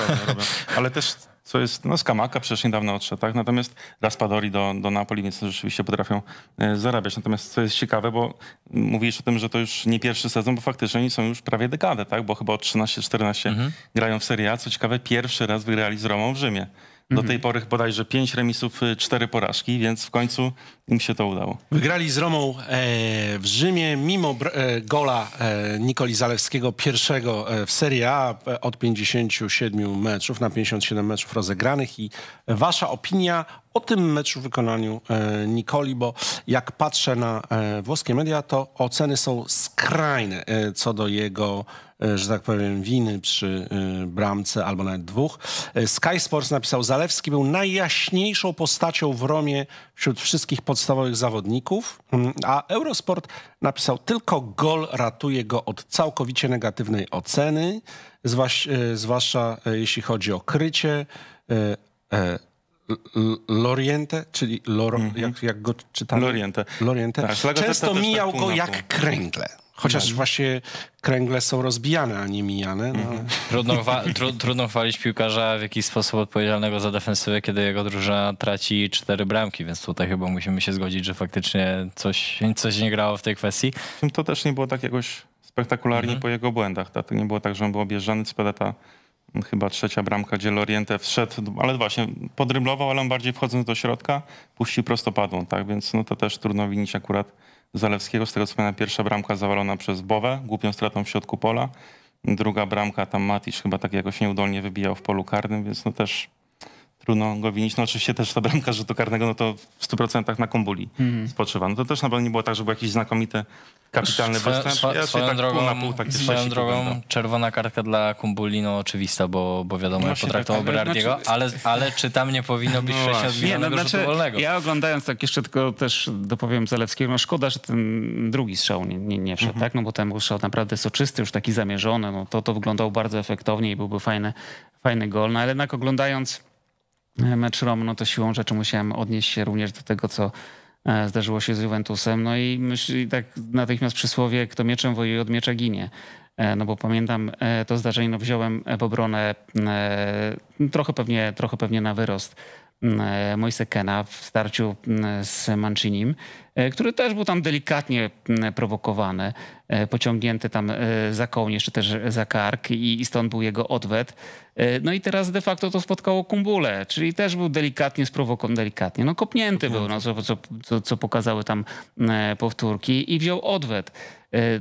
C: a... Ale też co jest, no Skamaka przecież niedawno odszedł, tak? Natomiast Raspadori do, do Napoli, więc rzeczywiście potrafią e, zarabiać. Natomiast co jest ciekawe, bo mówisz o tym, że to już nie pierwszy sezon, bo faktycznie oni są już prawie dekadę, tak? Bo chyba od 13-14 mhm. grają w Serie A. Co ciekawe, pierwszy raz wygrali z Romą w Rzymie. Do tej mhm. pory bodajże 5 remisów, 4 y, porażki, więc w końcu im się to udało.
A: Wygrali z Romą e, w Rzymie, mimo e, gola e, Nikoli Zalewskiego, pierwszego e, w Serie A e, od 57 meczów na 57 meczów rozegranych. I wasza opinia o tym meczu w wykonaniu e, Nikoli, bo jak patrzę na włoskie media, to oceny są skrajne co do jego E, że tak powiem, winy przy e, bramce albo nawet dwóch. E, Sky Sports napisał, Zalewski był najjaśniejszą postacią w Romie wśród wszystkich podstawowych zawodników, mm, a Eurosport napisał, tylko gol ratuje go od całkowicie negatywnej oceny, zwłaszcza jeśli chodzi o krycie, Loriente, czyli lor, mm -hmm. jak, jak, go czytamy? Loriente. Loriente. Tak, Często tak mijał go jak kręgle. Chociaż właśnie kręgle są rozbijane, a nie mijane. No. Mhm.
B: Trudno, tru trudno chwalić piłkarza w jakiś sposób odpowiedzialnego za defensywę, kiedy jego drużyna traci cztery bramki, więc tutaj chyba musimy się zgodzić, że faktycznie coś, coś nie grało w tej kwestii. To też nie było tak jakoś spektakularnie mhm. po jego błędach. Tak? To nie było tak, że on był objeżdżany, co
C: mm, chyba trzecia bramka, gdzie Loriente wszedł, ale właśnie podryblował, ale on bardziej wchodząc do środka, puścił prostopadłą, tak? Więc no to też trudno winić akurat Zalewskiego. Z tego co pamiętam, pierwsza bramka zawalona przez Bowę, głupią stratą w środku pola. Druga bramka, tam Matisz chyba tak jakoś nieudolnie wybijał w polu karnym, więc no też trudno go No oczywiście też ta bramka rzutu karnego, no to w 100% na Kumbuli mm. spoczywa. No to też na pewno nie było tak, że był jakiś znakomity,
B: kapitalny Swe, postęp. Ja swoją tak drogą, pół na pół, swoją drogą czerwona kartka dla Kumbuli, no oczywista, bo, bo wiadomo, no jak tak, potraktował tak, Berardiego, znaczy... ale, ale czy tam nie powinno być no 6 nie, no, znaczy, wolnego?
D: Ja oglądając tak jeszcze tylko też dopowiem Zalewskiego, no szkoda, że ten drugi strzał nie, nie, nie wszedł, mhm. tak? No bo ten był strzał naprawdę soczysty, już taki zamierzony, no to to wyglądało bardzo efektownie i byłby fajny, fajny gol, no ale jednak oglądając mecz Rom, no to siłą rzeczy musiałem odnieść się również do tego, co e, zdarzyło się z Juventusem. No i myśli, tak natychmiast przysłowie, kto mieczem wojuje, od miecza ginie. E, no bo pamiętam e, to zdarzenie, no wziąłem obronę trochę pewnie, trochę pewnie na wyrost Moise Kena w starciu z Mancinim. E, który też był tam delikatnie prowokowany, e, pociągnięty tam e, za kołnierz czy też za kark i stąd był jego odwet. No i teraz de facto to spotkało Kumbule, czyli też był delikatnie sprowokowany, delikatnie, no kopnięty był, no, co, co, co pokazały tam powtórki i wziął odwet.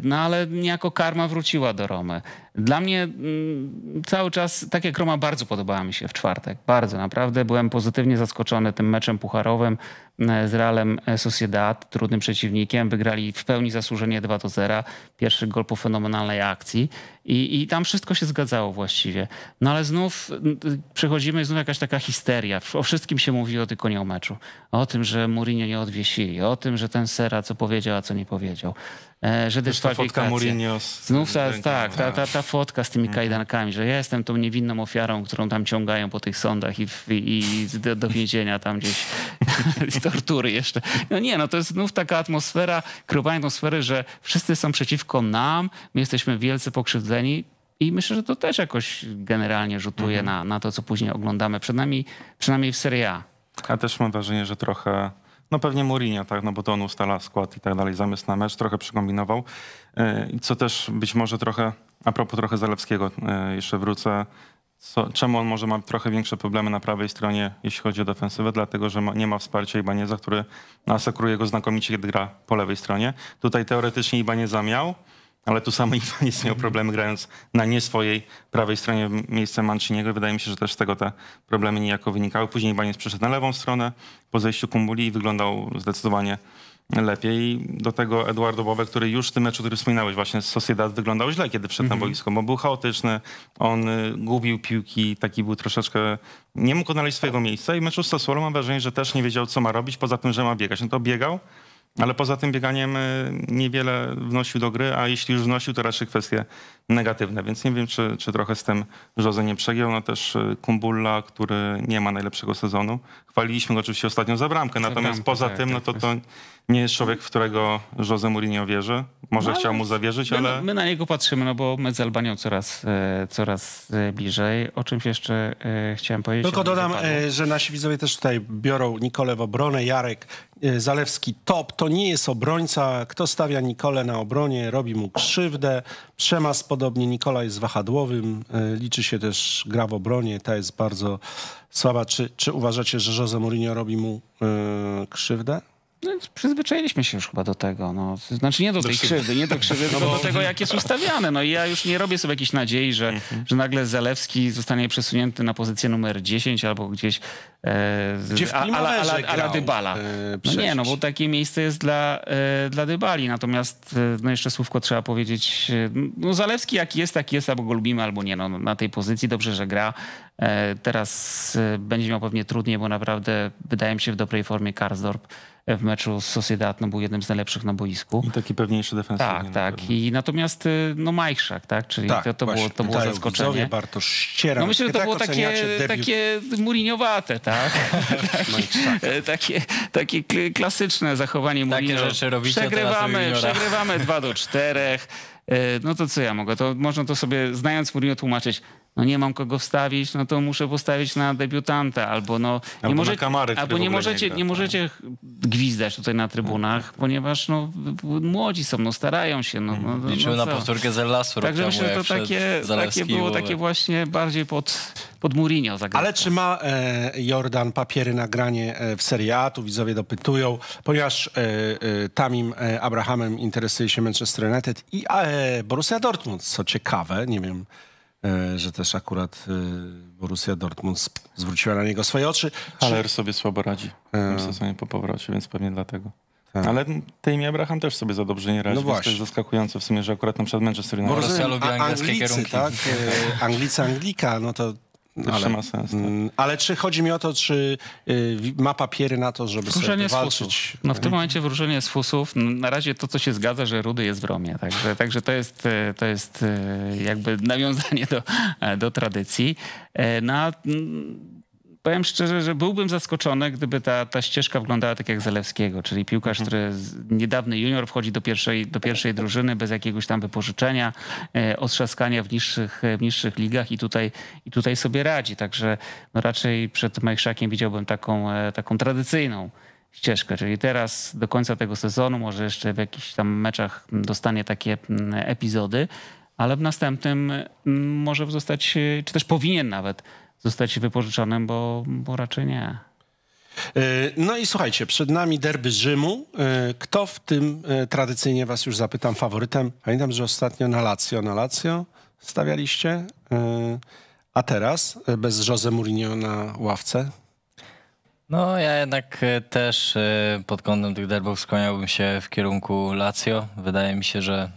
D: No ale niejako karma wróciła do Romy. Dla mnie cały czas, tak jak Roma, bardzo podobała mi się w czwartek. Bardzo, naprawdę. Byłem pozytywnie zaskoczony tym meczem pucharowym. E, z Realem Sociedad, trudnym przeciwnikiem. Wygrali w pełni zasłużenie 2 do 0. Pierwszy gol po fenomenalnej akcji. I, I tam wszystko się zgadzało właściwie. No ale znów przechodzimy, znów jakaś taka histeria. O wszystkim się mówiło, tylko nie o meczu. O tym, że Mourinho nie odwiesili. O tym, że ten Sera co powiedział, a co nie powiedział. E, że fotka Mourinho. Znów ta, tak, no. ta, ta, ta mm. fotka z tymi kajdankami, że ja jestem tą niewinną ofiarą, którą tam ciągają po tych sądach i, i, i do, do, więzienia tam gdzieś tortury jeszcze. No nie, no to jest znów taka atmosfera, kreowanie atmosfery, że wszyscy są przeciwko nam, my jesteśmy wielce pokrzywdzeni, i myślę, że to też jakoś generalnie rzutuje mhm. na, na to, co później oglądamy, przynajmniej, przynajmniej w Serie A. A
C: też mam wrażenie, że trochę no pewnie Mourinho, tak, no bo to on ustala skład i tak dalej, zamysł na mecz, trochę przykombinował. E, co też być może trochę, a propos trochę Zalewskiego, e, jeszcze wrócę, co, czemu on może ma trochę większe problemy na prawej stronie, jeśli chodzi o defensywę, dlatego że ma, nie ma wsparcia Ibaneza, który asekuruje go znakomicie, kiedy gra po lewej stronie. Tutaj teoretycznie Ibaneza miał, ale tu same Hiszpanie miał mhm. problemy grając na nie swojej prawej stronie miejsce Manciniego. Wydaje mi się, że też z tego te problemy niejako wynikały. Później Baniec przeszedł na lewą stronę po zejściu Kumbuli i wyglądał zdecydowanie lepiej. Do tego Eduardo Bowe, który już w tym meczu, który wspominałeś, właśnie z Sociedad wyglądał źle, kiedy wszedł mm -hmm. na mhm. boisko, bo był chaotyczny, on y, gubił piłki, taki był troszeczkę... Nie mógł odnaleźć swojego miejsca i w meczu z Sassuolo mam wrażenie, że też nie wiedział, co ma robić, poza tym, że ma biegać. No to biegał, ale poza tym bieganiem y, niewiele wnosił do gry, a jeśli już wnosił, to raczej kwestie negatywne, więc nie wiem, czy, czy trochę z tym Jose nie przegiął. No też y, Kumbulla, który nie ma najlepszego sezonu. Chwaliliśmy go oczywiście ostatnio za bramkę, natomiast bramkę, poza tak, tym, no tak, to tak. to nie jest człowiek, w którego Jose Mourinho
D: wierzy. Może no, chciał mu zawierzyć, my, ale... My na niego patrzymy, no bo my z Albanią coraz, e, coraz e, bliżej. O czymś jeszcze e, chciałem powiedzieć. Tylko dodam,
A: że nasi widzowie też tutaj biorą Nikolę w obronę, Jarek Zalewski top, to nie jest obrońca. Kto stawia Nikolę na obronie, robi mu krzywdę, przema spod podobnie Nikola jest wahadłowym, e, liczy się też gra w obronie, ta jest bardzo słaba. Czy, czy uważacie, że Jose Mourinho
D: robi mu e, krzywdę? No, przyzwyczailiśmy się już chyba do tego. No. Znaczy nie do, do tej krzywdy, krzywdy nie do krzywdy, no, tylko do tego, jak jest ustawiane. No i ja już nie robię sobie jakiejś nadziei, że, mhm. że nagle Zalewski zostanie przesunięty na pozycję numer 10 albo gdzieś e, Gdzie a, ala, Dybala. E, no nie, no bo takie miejsce jest dla, e, dla Dybali. Natomiast e, no jeszcze słówko trzeba powiedzieć. E, no Zalewski jak jest, tak jest, albo go lubimy, albo nie. No, no na tej pozycji dobrze, że gra. E, teraz będzie miał pewnie trudniej, bo naprawdę wydaje mi się w dobrej formie Karsdorp w meczu z Sociedad, no był jednym z najlepszych na boisku. I taki pewniejszy defensywny. Tak, tak. I natomiast y, no Majchrzak, tak? Czyli tak, to, to było, to było zaskoczenie. Bartosz ścieram. No myślę, że to tak było takie, takie Muriniowate, tak? E, takie, takie, takie klasyczne zachowanie Mourinho. Takie rzeczy robicie Przegrywamy, przegrywamy 2 do 4. E, no to co ja mogę? To można to sobie, znając Mourinho, tłumaczyć no nie mam kogo wstawić, no to muszę postawić na debiutanta, albo no nie, albo kamary, albo nie możecie, nie, nie możecie gwizdać tutaj na trybunach, mhm. ponieważ no, młodzi są, no starają się. No, no, mhm. no no, na powtórkę z lasu Także myślę, że to takie, takie było takie właśnie bardziej pod, pod Mourinho zagrać. Ale czy ma e, Jordan papiery na granie
A: e, w Serie A? Tu widzowie dopytują, ponieważ e, e, Tamim e, Abrahamem interesuje się Manchester United i e, Borussia Dortmund, co ciekawe, nie wiem E, że też akurat e, Borussia Dortmund zwróciła na niego swoje oczy. Haller sobie słabo
C: radzi w tym e. sezonie po powrocie, więc pewnie dlatego. Tak. Ale Tammy Abraham też sobie za dobrze nie radzi. No właśnie. To jest zaskakujące w sumie, że akurat na przykład Manchester no United... Borussia lubi angielskie Anglicy, kierunki. Tak?
A: Anglicy, Anglika, no to ale, ma sens. Tak. Mm, ale czy chodzi mi o to, czy y, ma papiery na to, żeby wróżenie sobie walczyć? No w tym
D: momencie wróżenie z fusów. Na razie to, co się zgadza, że Rudy jest w Romie. Także, także to, jest, y, to jest y, jakby nawiązanie do, do tradycji. E, na, powiem szczerze, że byłbym zaskoczony, gdyby ta, ta ścieżka wyglądała tak jak Zalewskiego, czyli piłkarz, mhm. który niedawny junior wchodzi do pierwszej, do pierwszej drużyny bez jakiegoś tam wypożyczenia, e, otrzaskania w niższych, e, w niższych ligach i tutaj, i tutaj sobie radzi. Także no raczej przed Majszakiem widziałbym taką, e, taką tradycyjną ścieżkę, czyli teraz do końca tego sezonu, może jeszcze w jakichś tam meczach dostanie takie mm, epizody, ale w następnym mm, może zostać, czy też powinien nawet zostać wypożyczonym, bo, bo raczej nie.
A: E, no i słuchajcie, przed nami derby z Rzymu. E, kto w tym e, tradycyjnie was już zapytam faworytem? Pamiętam, że ostatnio na Lazio, na Lazio stawialiście, a teraz bez Jose Mourinho na ławce?
B: No ja jednak też pod kątem tych derbów skłaniałbym się w kierunku Lazio. Wydaje mi się, że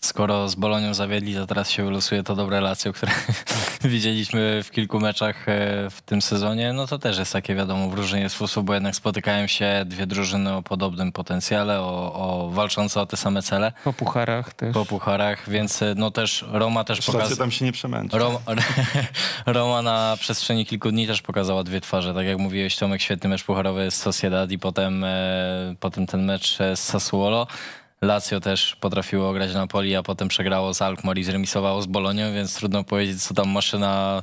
B: skoro z Bolonią zawiedli, to teraz się wylosuje to dobre relacje, które widzieliśmy w kilku meczach e, w tym sezonie, no to też jest takie wiadomo wróżenie z fusu, bo jednak spotykają się dwie drużyny o podobnym potencjale, o, o walczące o te same cele. Po
D: pucharach
B: też. Po pucharach, więc e, no też Roma też pokazała... tam
D: się nie
C: przemęczy. Roma,
B: Roma na przestrzeni kilku dni też pokazała dwie twarze, tak jak mówiłeś Tomek, świetny mecz pucharowy z Sociedad i potem, e, potem ten mecz z Sassuolo. Lazio też potrafiło grać na poli, a potem przegrało z Alkmaar i zremisowało z Bolonią, więc trudno powiedzieć, co tam maszyna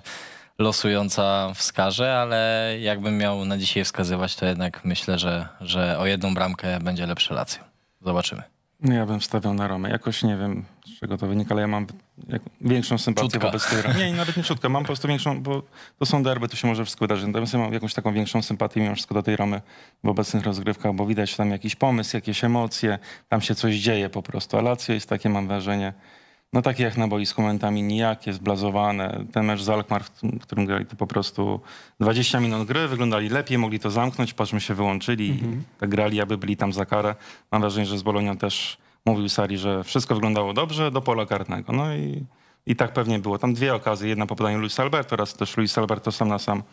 B: losująca wskaże, ale jakbym miał na dzisiaj wskazywać, to jednak myślę, że, że o jedną bramkę będzie lepszy Lazio. Zobaczymy.
C: Ja bym stawiał na Romę. Jakoś nie wiem, z czego to wynika, ale ja mam większą sympatię czutka. wobec tej Romy. Nie, nawet nie czutka. Mam po prostu większą, bo to są derby, to się może wszystko wydarzyć. Natomiast ja mam jakąś taką większą sympatię mimo wszystko do tej Romy w obecnych rozgrywkach, bo widać tam jakiś pomysł, jakieś emocje, tam się coś dzieje po prostu. A Lazio jest takie, mam wrażenie, no takie jak na boisku momentami nijakie, zblazowane. Ten mecz z Alkmaar, w którym grali to po prostu 20 minut gry, wyglądali lepiej, mogli to zamknąć, po czym się wyłączyli mm -hmm. i tak grali, aby byli tam za karę. Mam wrażenie, że z Bolonią też mówił Sari, że wszystko wyglądało dobrze do pola karnego. No i, i tak pewnie było. Tam dwie okazje, jedna po podaniu Luis Alberto raz też Luis Alberto sam na sam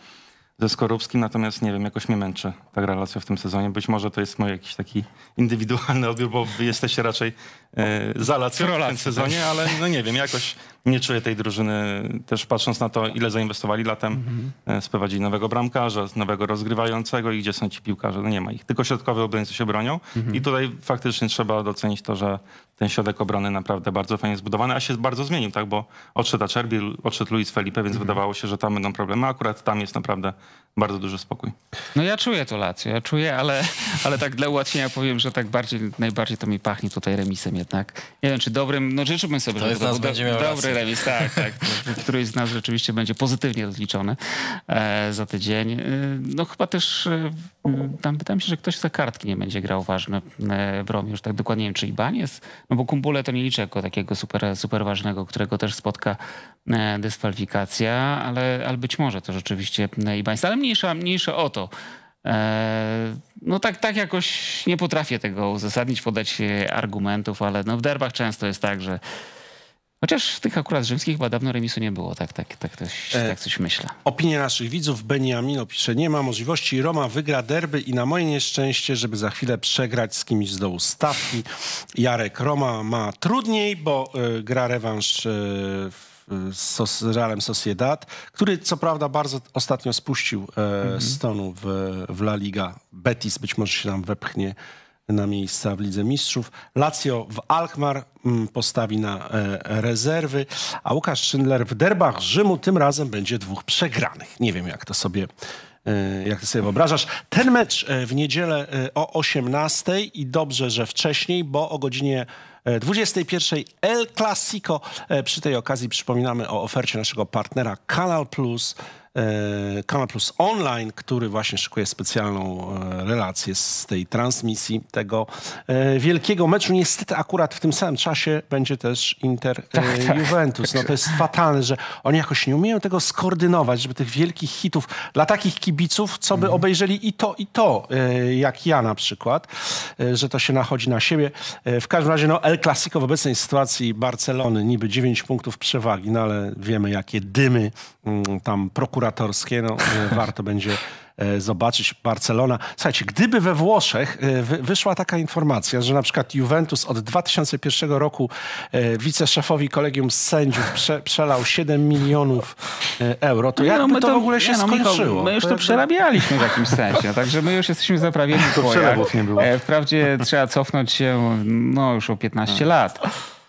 C: ze Skorupskim, natomiast nie wiem, jakoś mnie męczy ta relacja w tym sezonie. Być może to jest mój jakiś taki indywidualny odbiór, bo wy jesteście raczej E, zalację w tym sezonie, ale no nie wiem, jakoś nie czuję tej drużyny, też patrząc na to, ile zainwestowali latem, mhm. E, sprowadzili nowego bramkarza, nowego rozgrywającego i gdzie są ci piłkarze, no nie ma ich. Tylko środkowy obrońcy się bronią mhm. i tutaj faktycznie trzeba docenić to, że ten środek obrony naprawdę bardzo fajnie zbudowany, a się bardzo zmienił, tak, bo odszedł Acerbi, odszedł Luis Felipe, więc mhm. wydawało się, że tam będą problemy, akurat tam jest naprawdę bardzo duży spokój.
D: No ja czuję to Lazio, ja czuję, ale, ale tak dla ułatwienia powiem, że tak bardziej, najbardziej to mi pachnie tutaj remisem tak. Nie wiem, czy dobrym, no życzyłbym sobie, że to do, dobry rację. remis, tak, tak. Któryś z nas rzeczywiście będzie pozytywnie rozliczony e, za tydzień. E, no chyba też e, tam pytałem się, że ktoś za kartki nie będzie grał ważny e, w Romie, już tak dokładnie nie wiem, czy Ibaniez, no bo Kumbule to nie liczę jako takiego super, super ważnego, którego też spotka e, dyskwalifikacja, ale, ale być może to rzeczywiście e, Ibaniez, ale mniejsza, mniejsza o to. E, no tak, tak jakoś nie potrafię tego uzasadnić, podać argumentów, ale no w derbach często jest tak, że Chociaż tych akurat rzymskich chyba dawno remisu nie było, tak, tak, tak, coś, e, tak coś myślę.
A: Opinie naszych widzów. Beniamino pisze, nie ma możliwości. Roma wygra derby i na moje nieszczęście, żeby za chwilę przegrać z kimś z dołu stawki. Jarek Roma ma trudniej, bo y, gra rewanż y, w z Realem Sociedad, który co prawda bardzo ostatnio spuścił e, mhm. w, w La Liga. Betis być może się tam wepchnie na miejsca w Lidze Mistrzów. Lazio w Alkmaar mm, postawi na e, rezerwy, a Łukasz Schindler w derbach Rzymu tym razem będzie dwóch przegranych. Nie wiem, jak to sobie e, jak ty sobie wyobrażasz. Ten mecz w niedzielę o 18 i dobrze, że wcześniej, bo o godzinie 21 e, El Clasico. E, przy tej okazji przypominamy o ofercie naszego partnera Kanal Plus. E, Kanal Plus Online, który właśnie szykuje specjalną e, relację z tej transmisji tego e, wielkiego meczu. Niestety akurat w tym samym czasie będzie też Inter tak, tak. Juventus. No to jest fatalne, że oni jakoś nie umieją tego skoordynować, żeby tych wielkich hitów dla takich kibiców, co by mhm. obejrzeli i to, i to, jak ja na przykład, że to się nachodzi na siebie. W każdym razie no El Clasico w obecnej sytuacji Barcelony niby 9 punktów przewagi, no ale wiemy jakie dymy mm, tam prokuratorzy no, e, warto będzie e, zobaczyć Barcelona. Słuchajcie, gdyby we Włoszech e, wyszła taka informacja, że na przykład Juventus od 2001 roku wiceszefowi kolegium sędziów prze, przelał 7
D: milionów euro, to jakby no, to, to w ogóle się nie, no, skończyło? My już to przerabialiśmy w jakimś sensie, także my już jesteśmy zaprawieni. To przelewu nie było. Wprawdzie trzeba cofnąć się no, już o 15 lat.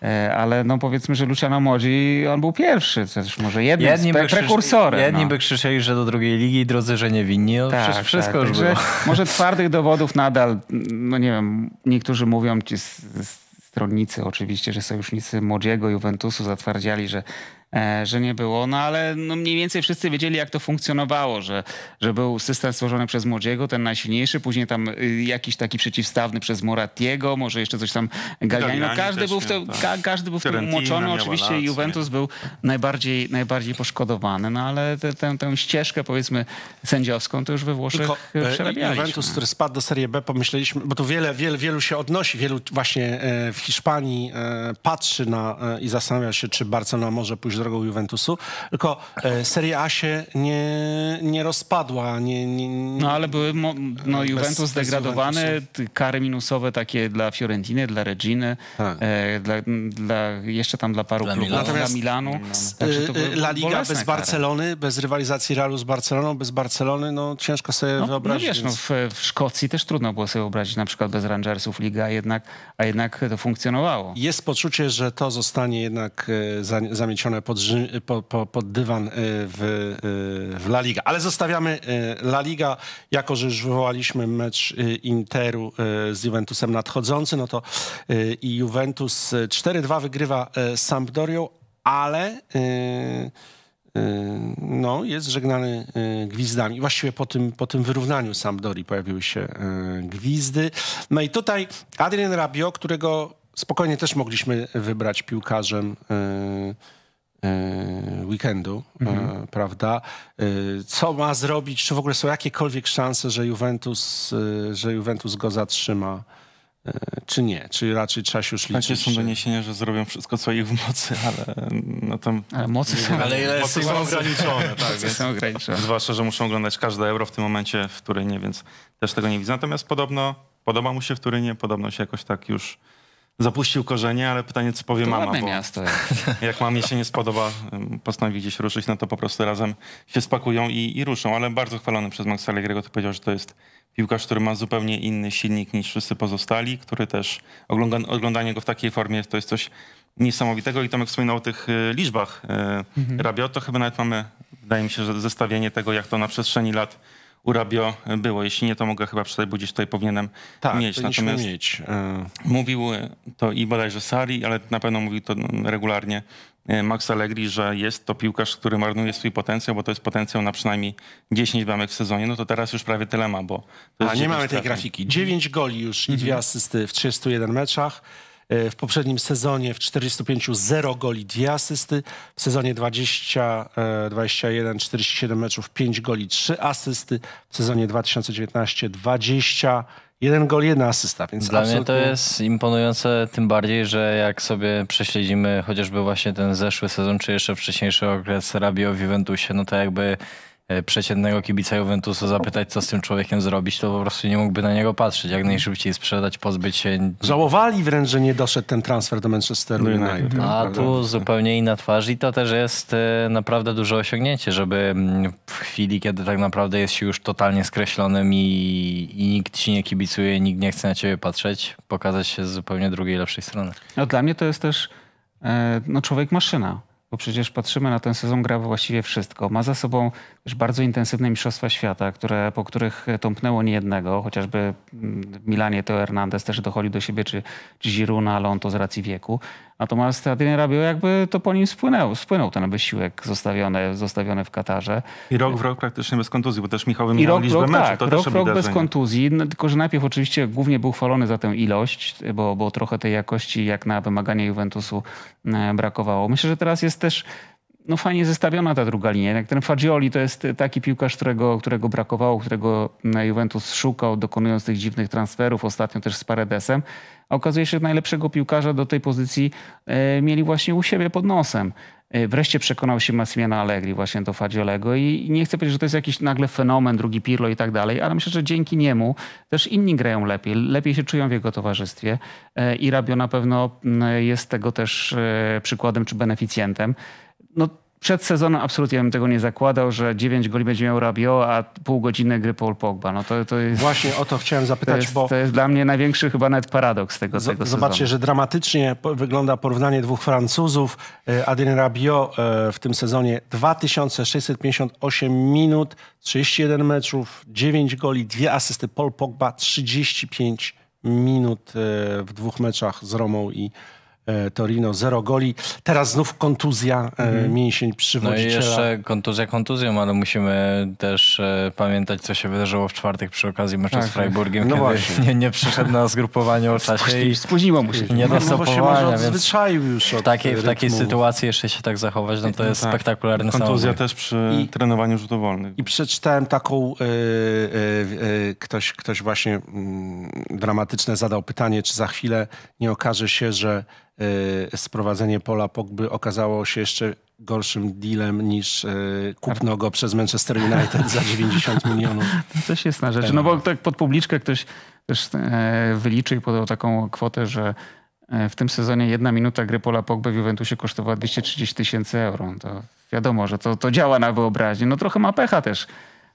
D: E, ale no powiedzmy, że Luciano Młodzi, on był pierwszy, też
B: może jednym jedni pre prekursorem. No. Jedni no. by krzyczeli, że do drugiej ligi, drodzy, że niewinni, no tak, przecież wszystko tak, już było.
D: Może twardych dowodów nadal, no nie wiem, niektórzy mówią ci z, z stronnicy oczywiście, że sojusznicy Młodziego, Juventusu zatwardziali, że E, że nie było, no ale no mniej więcej wszyscy wiedzieli, jak to funkcjonowało, że, że był system stworzony przez Młodziego, ten najsilniejszy, później tam y, jakiś taki przeciwstawny przez Moratiego, może jeszcze coś tam Galliani. No każdy, był w to, tak. ka każdy był w tym umoczony, oczywiście Juventus był najbardziej, najbardziej poszkodowany, no ale te, tę ścieżkę powiedzmy sędziowską to już we Włoszech Tylko, e, Juventus, który spadł do Serie B, pomyśleliśmy, bo tu wiele, wiele, wielu się odnosi, wielu właśnie e,
A: w Hiszpanii patrzy na i zastanawia się, czy Barcelona może pójść do drogą Juventusu, tylko e, Serie A się nie, nie rozpadła. Nie, nie, no
D: ale były, no Juventus degradowany, kary minusowe takie dla Fiorentiny, dla Reginy, tak. e, dla, dla, jeszcze tam dla paru dla klubów, dla Milanu. Y, y, La Liga bez kary. Barcelony,
A: bez rywalizacji Realu z Barceloną, bez Barcelony, no ciężko sobie no, no wyobrazić. No wiesz, więc...
D: no, w, w Szkocji też trudno było sobie wyobrazić na przykład bez Rangersów Liga, a jednak, a jednak to funkcjonowało. Jest poczucie, że to zostanie jednak e, zamiecione pod pod,
A: pod dywan y, w, y, w La Liga. Ale zostawiamy y, La Liga, jako że już wywołaliśmy mecz Interu z Juventusem nadchodzący, no to i Juventus 4-2 wygrywa Sampdorią, ale no, jest żegnany gwizdami. Właściwie po tym, po tym wyrównaniu Sampdori pojawiły się gwizdy. No i tutaj Adrian Rabio, którego spokojnie też mogliśmy wybrać piłkarzem. Yy E, weekendu, e, mhm. prawda? E, co ma zrobić, czy w ogóle są jakiekolwiek szanse, że Juventus, że Juventus go zatrzyma? Czy nie? Czy raczej trzeba się już znaczy, liczyć? Takie są
C: doniesienia, że zrobią wszystko,
A: co ich w mocy, ale mm, no tam... Ale mocy są, ale
C: ile mocy są ograniczone. Tak, mocy są ograniczone. Zwłaszcza, że muszą oglądać każde euro w tym momencie w Turynie, więc też tego nie widzę. Natomiast podobno, podoba mu się w Turynie, podobno się jakoś tak już zapuścił korzenie, ale pytanie, co powie to mama. Bo miasto. Jak mamie się nie spodoba, postanowi gdzieś ruszyć, no to po prostu razem się spakują i, i ruszą. Ale bardzo chwalony przez Maxa Allegrego, to powiedział, że to jest piłkarz, który ma zupełnie inny silnik niż wszyscy pozostali, który też ogląda, oglądanie go w takiej formie to jest coś niesamowitego. I Tomek wspominał o tych e, liczbach e, mhm. Rabiot, to chyba nawet mamy, wydaje mi się, że zestawienie tego, jak to na przestrzeni lat Urabio było. Jeśli nie, to mogę chyba przeczytać, bo gdzieś tutaj powinienem tak, mieć. mieć. E. mówił to i bodajże Sari, ale na pewno mówił to regularnie e, Max Allegri, że jest to piłkarz, który marnuje swój potencjał, bo to jest potencjał na przynajmniej 10 bramek w sezonie, no to teraz już prawie tyle ma,
A: bo... A nie mamy tej grafiki. 9 goli już i 2 mhm. asysty w 31 meczach. E, w poprzednim sezonie w 45 0 goli, 2 asysty, w sezonie 20, 21 47 meczów 5 goli, 3 asysty, w sezonie 2019 20 Jeden gol, jedna asysta, więc Dla absolutnie... mnie to
B: jest imponujące, tym bardziej, że jak sobie prześledzimy chociażby właśnie ten zeszły sezon, czy jeszcze wcześniejszy okres Rabio w Juventusie, no to jakby E, przeciętnego kibica Juventusu zapytać, co z tym człowiekiem zrobić, to po prostu nie mógłby na niego patrzeć. Jak najszybciej sprzedać, pozbyć się... Żałowali wręcz, że nie doszedł ten transfer do Manchesteru no United. Tak, A tu zupełnie inna twarz i to też jest e, naprawdę duże osiągnięcie, żeby w chwili, kiedy tak naprawdę jest się już totalnie skreślonym i, i nikt ci nie kibicuje, nikt nie chce na ciebie patrzeć, pokazać się z zupełnie drugiej, lepszej strony.
D: No dla mnie to jest też e, no, człowiek-maszyna bo przecież patrzymy na ten sezon, gra właściwie wszystko. Ma za sobą już bardzo intensywne Mistrzostwa Świata, które, po których e, tąpnęło nie jednego, chociażby mm, w Milanie to Hernandez też dochodzi do siebie, czy, czy Giruna, no, ale on to z racji wieku. Natomiast Adrian Rabio jakby to po nim spłynął, spłynął ten wysiłek zostawiony, zostawiony w Katarze. I rok w rok praktycznie bez kontuzji, bo też Michał wymieniał liczbę rok, meczów. Tak, to rok w rok bez kontuzji, no, tylko że najpierw oczywiście głównie był chwalony za tę ilość, bo, bo trochę tej jakości jak na wymaganie Juventusu e, brakowało. Myślę, że teraz jest też no fajnie zestawiona ta druga linia. Jak ten Fagioli to jest taki piłkarz, którego, którego brakowało, którego Juventus szukał, dokonując tych dziwnych transferów, ostatnio też z Paredesem. A okazuje się, że najlepszego piłkarza do tej pozycji e, mieli właśnie u siebie pod nosem. E, wreszcie przekonał się Massimiliano Allegri właśnie do Fagiolego i nie chcę powiedzieć, że to jest jakiś nagle fenomen, drugi Pirlo i tak dalej, ale myślę, że dzięki niemu też inni grają lepiej, lepiej się czują w jego towarzystwie e, i Rabio na pewno jest tego też przykładem czy beneficjentem no, przed sezonem absolutnie bym tego nie zakładał, że 9 goli będzie miał Rabio, a pół godziny gry Paul Pogba. No to, to jest, Właśnie
A: o to chciałem zapytać, to jest, bo... To
D: jest dla mnie największy chyba nawet paradoks tego, z, tego Zobaczcie, sezonu. że
A: dramatycznie wygląda porównanie dwóch Francuzów. E, Adrien Rabio e, w tym sezonie 2658 minut, 31 meczów, 9 goli, 2 asysty. Paul Pogba 35 minut e, w dwóch meczach z Romą i E, Torino, zero goli. Teraz znów kontuzja e, mhm. mięsień przywodziciela. No i jeszcze
B: kontuzja kontuzją, ale musimy też e, pamiętać, co się wydarzyło w czwartek przy okazji meczu tak. z tak. Freiburgiem, no właśnie. Nie, nie przyszedł na zgrupowanie o czasie i spóźniło mu się. Nie dostał no, no powołania, więc już w takiej, w takiej sytuacji jeszcze się tak zachować, no to no jest tak. spektakularny
C: Kontuzja też przy I,
A: trenowaniu rzutów wolnych. I przeczytałem taką, y, y, y, ktoś, ktoś właśnie mm, dramatyczne zadał pytanie, czy za chwilę nie okaże się, że Y, sprowadzenie Pola Pogby okazało się jeszcze gorszym dealem
D: niż y, kupno go przez Manchester United za 90 milionów. To też jest na rzeczy. No bo tak pod publiczkę ktoś też e, wyliczył i podał taką kwotę, że e, w tym sezonie jedna minuta gry Pola Pogby w Juventusie kosztowała 230 tysięcy euro. No to wiadomo, że to, to działa na wyobraźnię. No trochę ma pecha też.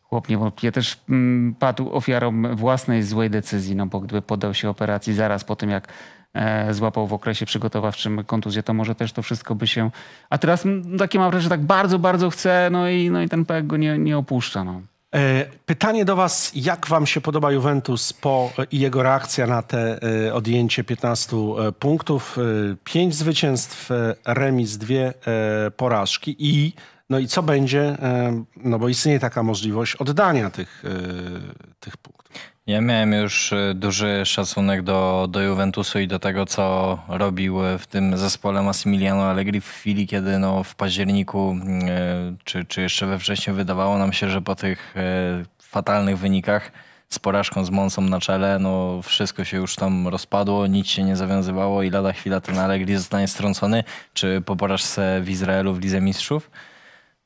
D: Chłop niewątpliwie też mm, padł ofiarą własnej złej decyzji, no bo gdyby podał się operacji zaraz po tym, jak E, złapał w okresie przygotowawczym kontuzję, to może też to wszystko by się... A teraz takie mam wrażenie, że tak bardzo, bardzo chce, no i, no i ten pek go nie, nie opuszcza. No. E, pytanie do Was, jak Wam
A: się podoba Juventus po e, i jego reakcja na te odjęcie 15 punktów? pięć zwycięstw, remis, dwie porażki i no i co będzie, no bo istnieje taka możliwość oddania tych,
B: tych punktów. Ja miałem już y, duży szacunek do, do Juventusu i do tego, co robił y, w tym zespole Massimiliano Allegri w chwili, kiedy no, w październiku y, czy, czy jeszcze we wrześniu wydawało nam się, że po tych fatalnych wynikach z porażką z Monsą na czele, no wszystko się już tam rozpadło, nic się nie zawiązywało i lada chwila ten Allegri zostanie strącony, czy po porażce w Izraelu w Lidze Mistrzów.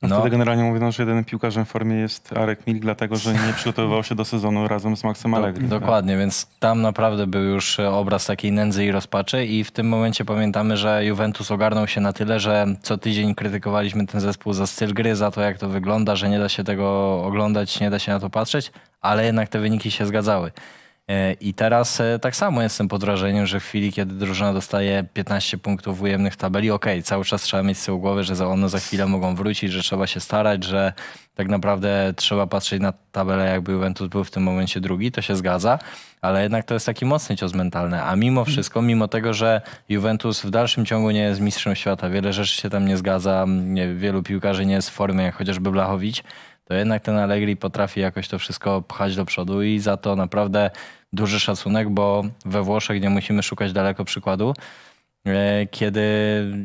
B: No. Wtedy generalnie mówiono, że jeden piłkarzem w formie jest Arek Milk, dlatego że nie
C: przygotowywał się do sezonu razem
B: z Maxem Allegri. Do, dokładnie, więc tam naprawdę był już e, obraz takiej nędzy i rozpaczy i w tym momencie pamiętamy, że Juventus ogarnął się na tyle, że co tydzień krytykowaliśmy ten zespół za styl gry, za to jak to wygląda, że nie da się tego oglądać, nie da się na to patrzeć, ale jednak te wyniki się zgadzały. E, I teraz e, tak samo jestem pod wrażeniem, że w chwili, kiedy drużyna dostaje 15 punktów w ujemnych tabeli, okej, okay, cały czas trzeba mieć z tyłu głowy, że za one za chwilę mogą wrócić, że trzeba się starać, że tak naprawdę trzeba patrzeć na tabelę, jakby Juventus był w tym momencie drugi, to się zgadza, ale jednak to jest taki mocny cios mentalny, a mimo mhm. wszystko, mimo tego, że Juventus w dalszym ciągu nie jest mistrzem świata, wiele rzeczy się tam nie zgadza, wielu piłkarzy nie jest w formie, jak chociażby Blachowicz, to jednak ten Allegri potrafi jakoś to wszystko pchać do przodu i za to naprawdę duży szacunek, bo we Włoszech nie musimy szukać daleko przykładu e, kiedy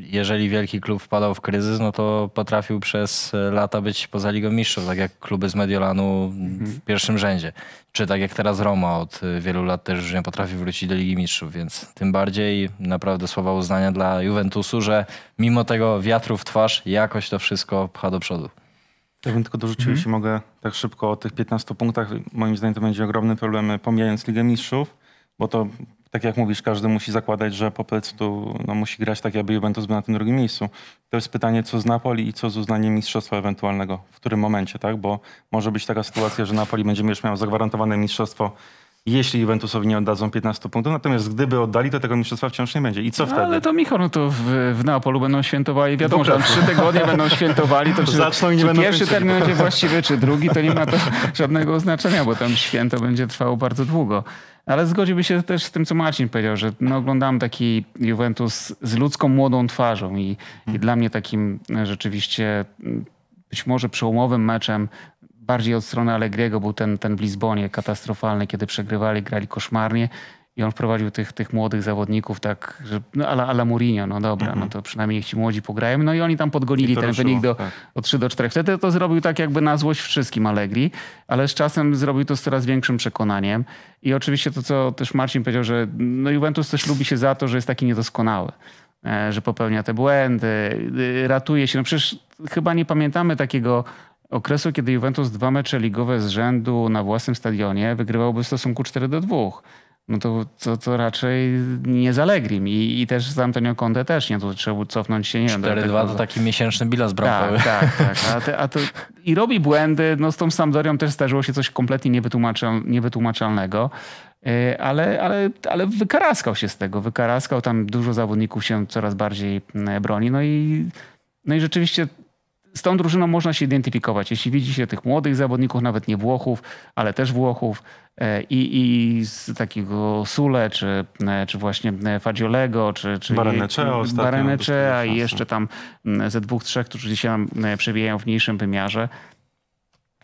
B: jeżeli wielki klub wpadał w kryzys, no to potrafił przez lata być poza Ligą Mistrzów, tak jak kluby z Mediolanu mhm. w pierwszym rzędzie. Czy tak jak teraz Roma od wielu lat też już nie potrafi wrócić do Ligi Mistrzów, więc tym bardziej naprawdę słowa uznania dla Juventusu, że mimo tego wiatru w twarz jakoś to wszystko pcha do przodu. Ja bym tylko dorzucił, mhm. jeśli mogę, tak szybko o tych 15 punktach. Moim zdaniem to będzie
C: ogromny problem, e, pomijając Ligę Mistrzów, bo to, tak jak mówisz, każdy musi zakładać, że po prostu no, musi grać tak, aby Juventus był na tym drugim miejscu. To jest pytanie, co z Napoli i co z uznaniem mistrzostwa ewentualnego, w którym momencie, tak? Bo może być taka sytuacja, że Napoli będzie już miał zagwarantowane mistrzostwo jeśli Juventusowi nie oddadzą 15 punktów, natomiast gdyby oddali, to tego mistrzostwa wciąż nie będzie. I co
D: no, wtedy? Ale to Michał, no to w, w Neapolu będą świętowali, wiadomo, że trzy tygodnie będą świętowali, to czy, Zaczną i nie czy będą pierwszy termin będzie właściwy, czy drugi, to nie ma to żadnego znaczenia, bo tam święto będzie trwało bardzo długo. Ale zgodziłby się też z tym, co Marcin powiedział, że no, oglądałem taki Juventus z ludzką młodą twarzą i, i dla mnie takim rzeczywiście być może przełomowym meczem bardziej od strony Allegriego był ten, ten w Lizbonie katastrofalny, kiedy przegrywali, grali koszmarnie i on wprowadził tych, tych młodych zawodników tak, że no ala, ala Mourinho, no dobra, mm -hmm. no mhm. to przynajmniej ci młodzi pograją. No i oni tam podgonili ten ruszyło, wynik do, tak. od 3 do 4. Wtedy to zrobił tak jakby na złość wszystkim Allegri, ale z czasem zrobił to z coraz większym przekonaniem. I oczywiście to, co też Marcin powiedział, że no Juventus też lubi się za to, że jest taki niedoskonały e, że popełnia te błędy, y, ratuje się. No przecież chyba nie pamiętamy takiego okresu, kiedy Juventus dwa mecze ligowe z rzędu na własnym stadionie wygrywałby w stosunku 4 do 2. No to, to, to raczej nie z I, I też z Antonio Conte też nie. To trzeba cofnąć się, nie wiem. 4-2 to taki miesięczny bilans bramkowy. Tak, tak. tak. A te, a to, I robi błędy. No z tą Sampdorią też zdarzyło się coś kompletnie niewytłumaczal, niewytłumaczalnego. E, ale, ale, ale wykaraskał się z tego. Wykaraskał. Tam dużo zawodników się coraz bardziej mm, broni. No i, no i rzeczywiście z tą drużyną można się identyfikować. Jeśli widzi się tych młodych zawodników, nawet nie Włochów, ale też Włochów e, i, i z takiego Sule, czy, e, czy właśnie e, Fagiolego, czy, czy Baraneczea i jeszcze tam ze dwóch, trzech, którzy się przebijają w mniejszym wymiarze,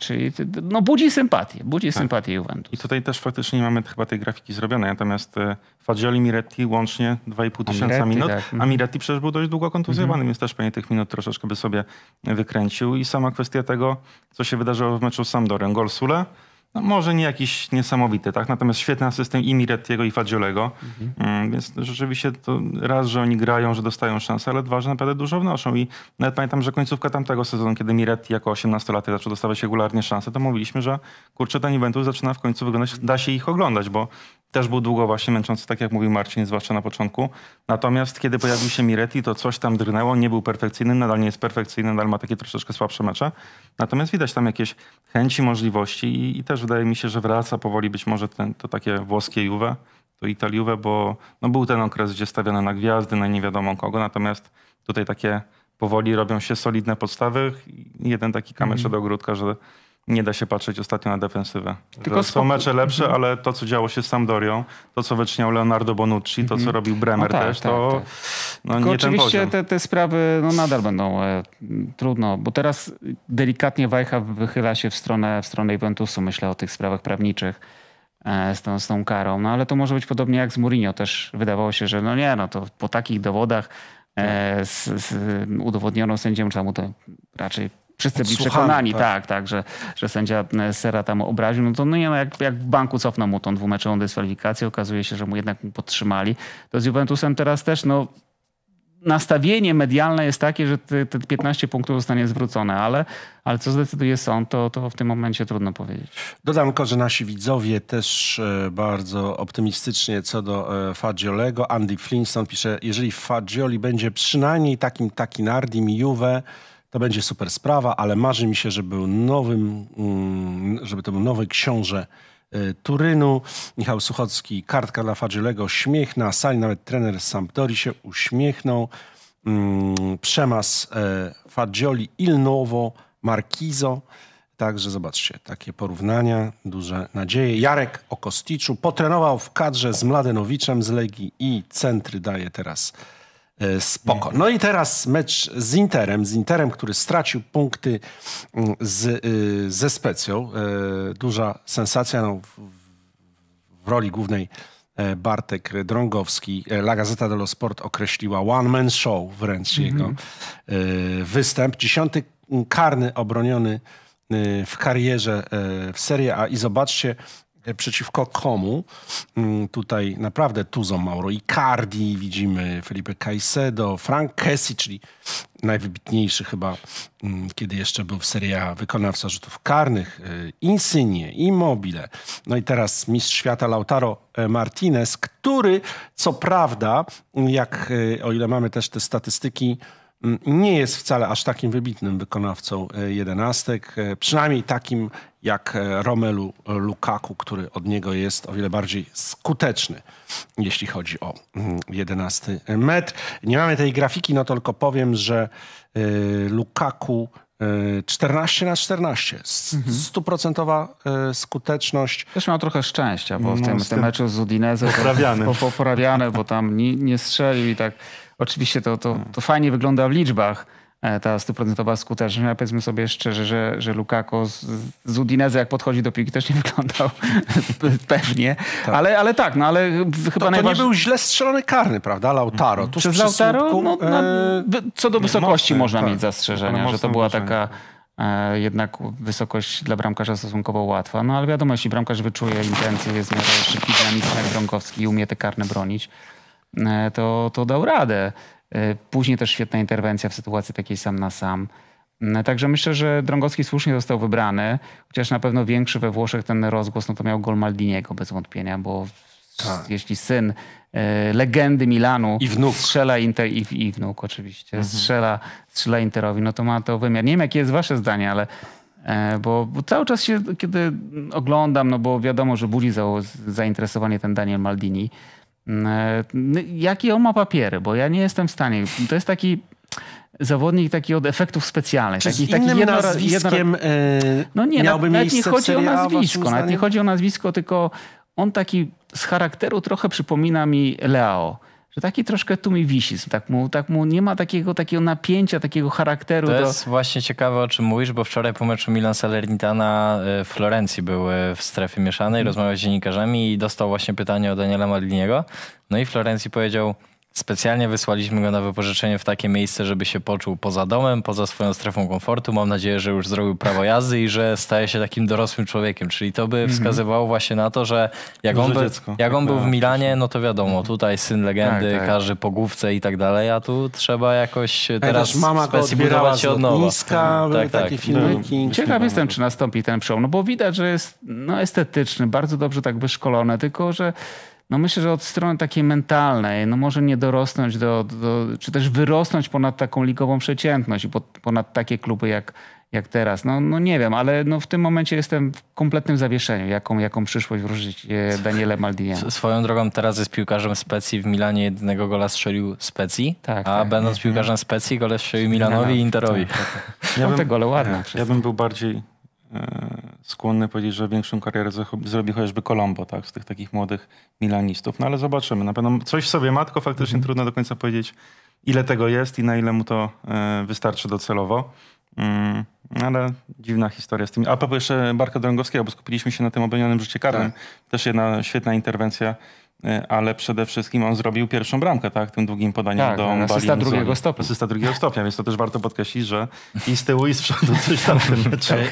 D: Czyli no, budzi sympatię, budzi tak. sympatię Juventus. I
C: tutaj też faktycznie mamy chyba tej grafiki zrobionej, natomiast e, Fagioli, Miretti łącznie 2,5 tysiąca minut, tak. a Miretti przecież był dość długo kontuzjowany, mhm. więc też pewnie tych minut troszeczkę by sobie wykręcił. I sama kwestia tego, co się wydarzyło w meczu z Sampdorią. Gol Sule, no może nie jakiś niesamowity, tak? Natomiast świetny asystent i Mirettiego, i Fadziolego. Mhm. Mm, więc rzeczywiście to raz, że oni grają, że dostają szansę, ale dwa, że naprawdę dużo wnoszą. I nawet pamiętam, że końcówka tamtego sezonu, kiedy Miretti jako 18-latek zaczął dostawać regularnie szansę, to mówiliśmy, że kurczę, ten Juventus zaczyna w końcu wyglądać, da się ich oglądać, bo też był długo właśnie męczący, tak jak mówił Marcin, zwłaszcza na początku. Natomiast kiedy pojawił się Miretti, to coś tam drgnęło, nie był perfekcyjny, nadal nie jest perfekcyjny, nadal ma takie troszeczkę słabsze mecze. Natomiast widać tam jakieś chęci, możliwości i, i też wydaje mi się, że wraca powoli być może ten, to takie włoskie Juve, to Italiuwe, bo no, był ten okres, gdzie stawiano na gwiazdy, na nie wiadomo kogo, natomiast tutaj takie powoli robią się solidne podstawy. Jeden taki kamyczek mm. do ogródka, że nie da się patrzeć ostatnio na defensywę. Tylko są mecze lepsze, mhm. ale to, co działo się z Sampdorią, to, co wyczyniał Leonardo Bonucci, mhm. to, co mhm. robił Bremer no tak, też, tak, to
D: tak. No, Tylko nie ten Oczywiście te, te sprawy no, nadal będą e, trudno, bo teraz delikatnie Wajcha wychyla się w stronę, w stronę Juventusu, myślę o tych sprawach prawniczych e, z, tą, z tą karą. No ale to może być podobnie jak z Mourinho też. Wydawało się, że no nie, no to po takich dowodach e, tak. z, z udowodnioną sędziemu, czemu to raczej wszyscy byli przekonani, tak, tak, tak że, że sędzia e, Sera tam obraził. No to no nie, no jak, jak w banku cofnął mu tą dwumeczową dyskwalifikację, okazuje się, że mu jednak mu podtrzymali. To z Juventusem teraz też, no nastawienie medialne jest takie, że te, te 15 punktów zostanie zwrócone, ale, ale co zdecyduje sąd, to, to w tym momencie trudno powiedzieć. Dodam tylko, że nasi widzowie
A: też e, bardzo optymistycznie co do e, Fagiolego. Andy Flintstone pisze, jeżeli Fagioli będzie przynajmniej takim takinardim Juve, to będzie super sprawa, ale marzy mi się, żeby był nowym, mm, żeby to był nowy książę y, Turynu. Michał Suchocki, kartka dla Fadżylego, śmiech na sali, nawet trener z Sampdori się uśmiechnął. Mm, przemas y, Fagioli Il Nuovo, Markizo. Także zobaczcie, takie porównania, duże nadzieje. Jarek Okosticzu potrenował w kadrze z Mladenowiczem z Legii i centry daje teraz E, spoko. No i teraz mecz z Interem, z Interem, który stracił punkty mm, z, y, ze Specją. E, duża sensacja no, w roli głównej e, Bartek Drągowski. La Gazeta dello Sport określiła one-man show wręcz mm -hmm. jego występ. Dziesiąty karny obroniony y, w karierze w Serie A i zobaczcie, E, przeciwko komu mm, tutaj naprawdę Tuzo Mauro Icardi, widzimy Felipe Caicedo, Frank Kessi, czyli najwybitniejszy chyba, mm, kiedy jeszcze był w Serie A, wykonawca rzutów karnych, e, Insigne, Immobile, no i teraz mistrz świata Lautaro e, Martinez, który co prawda, jak o ile mamy też te statystyki, Mm, nie jest wcale aż takim wybitnym wykonawcą e, jedenastek, e, przynajmniej takim jak e, Romelu Lukaku, który od niego jest o wiele bardziej skuteczny, jeśli chodzi o mm, jedenasty metr. Nie mamy tej grafiki, no to tylko powiem, że Lukaku 14 na 14. Mhm. Stuprocentowa skuteczność. Też miał trochę
D: szczęścia, bo w no, tym, tym meczu z Udinezem poprawiane. Po, bo tam nie, nie strzelił i tak Oczywiście to, to, to fajnie wygląda w liczbach, e, ta stuprocentowa skuteczność. Ja powiedzmy sobie szczerze, że, że Lukako z, z jak podchodzi do piłki, też nie wyglądał pewnie. Tak. Ale, ale tak, no ale chyba to, to nie był źle strzelony karny, prawda, Lautaro? Tuż Przez Lautaro? Słupku, no, no, co do wysokości mocny, można tak. mieć zastrzeżenia, że to była taka e, jednak wysokość dla bramkarza stosunkowo łatwa. No ale wiadomo, jeśli bramkarz wyczuje intencje, jest w miarę szybki, dynamiczny jak Gronkowski i umie te karne bronić, E, to, to dał radę. E, później też świetna interwencja w sytuacji takiej sam na sam. E, także myślę, że Drągowski słusznie został wybrany, chociaż na pewno większy we Włoszech ten rozgłos no to miał gol Maldiniego bez wątpienia, bo tak. jeśli syn legendy Milanu I wnuk. strzela Inter i, i wnuk oczywiście, mhm. strzela, strzela Interowi, no to ma to wymiar. Nie wiem, jakie jest wasze zdanie, ale bo, bo, cały czas się, kiedy oglądam, no bo wiadomo, że budzi za, zainteresowanie ten Daniel Maldini, Mm, e, Jakie on ma papiery? Bo ja nie jestem w stanie. To jest taki zawodnik taki od efektów specjalnych. Czy takich, z innym jedno, nazwiskiem jedno, no nie, miałby nawet, nawet nie chodzi o nazwisko, nawet nie chodzi o nazwisko, tylko on taki z charakteru trochę przypomina mi Leo że taki troszkę tu mi wisi, tak mu, tak mu nie ma takiego, takiego napięcia, takiego charakteru. To do... jest
B: właśnie ciekawe, o czym mówisz, bo wczoraj po meczu Milan Salernitana y, w Florencji były w strefie mieszanej, mm. rozmawiał z dziennikarzami i dostał właśnie pytanie o Daniela Maliniego, No i w Florencji powiedział, Specjalnie wysłaliśmy go na wypożyczenie w takie miejsce, żeby się poczuł poza domem, poza swoją strefą komfortu. Mam nadzieję, że już zrobił prawo jazdy i że staje się takim dorosłym człowiekiem. Czyli to by mhm. wskazywało właśnie na to, że jak Duże on, by, dziecko. jak on był w Milanie, no to wiadomo, mhm. tutaj syn legendy, tak, tak. każdy pogłówce i tak dalej, a tu trzeba jakoś teraz Ej, mama budować się od nowa. Niska, mhm. tak, tak. takie filmiki.
D: No, ciekaw jestem, czy nastąpi ten przełom, no bo widać, że jest no, estetyczny, bardzo dobrze tak wyszkolony, tylko że no myślę, że od strony takiej mentalnej, no może nie dorosnąć do, do czy też wyrosnąć ponad taką ligową przeciętność i ponad takie kluby jak, jak teraz. No, no nie wiem, ale no w tym momencie jestem w kompletnym zawieszeniu, jaką, jaką przyszłość wróżyć
B: Daniele Maldini? Swoją drogą teraz jest piłkarzem Specji w Milanie, jednego gola strzelił Specji, tak, a tak, będąc nie, mhm. piłkarzem nie. Specji gole strzelił Milanowi i Interowi. Tak, tak. Ja bym, te gole ładne.
C: Ja, ja bym był bardziej E, skłonny powiedzieć, że większą karierę zrobi chociażby Colombo, tak, z tych takich młodych milanistów. No ale zobaczymy. Na pewno coś w sobie matko faktycznie mm. trudno do końca powiedzieć, ile tego jest i na ile mu to e, wystarczy docelowo. Mm, ale dziwna historia z tym. A propos jeszcze Barka Drągowskiego, bo skupiliśmy się na tym obronionym życiu karnym. Tak. Też jedna świetna interwencja E, ale przede wszystkim on zrobił pierwszą bramkę, tak? Tym długim podaniem tak, do Bali. Asysta drugiego stopnia. Asysta drugiego stopnia, więc to też warto podkreślić, że i z tyłu, i z
A: przodu coś tam e,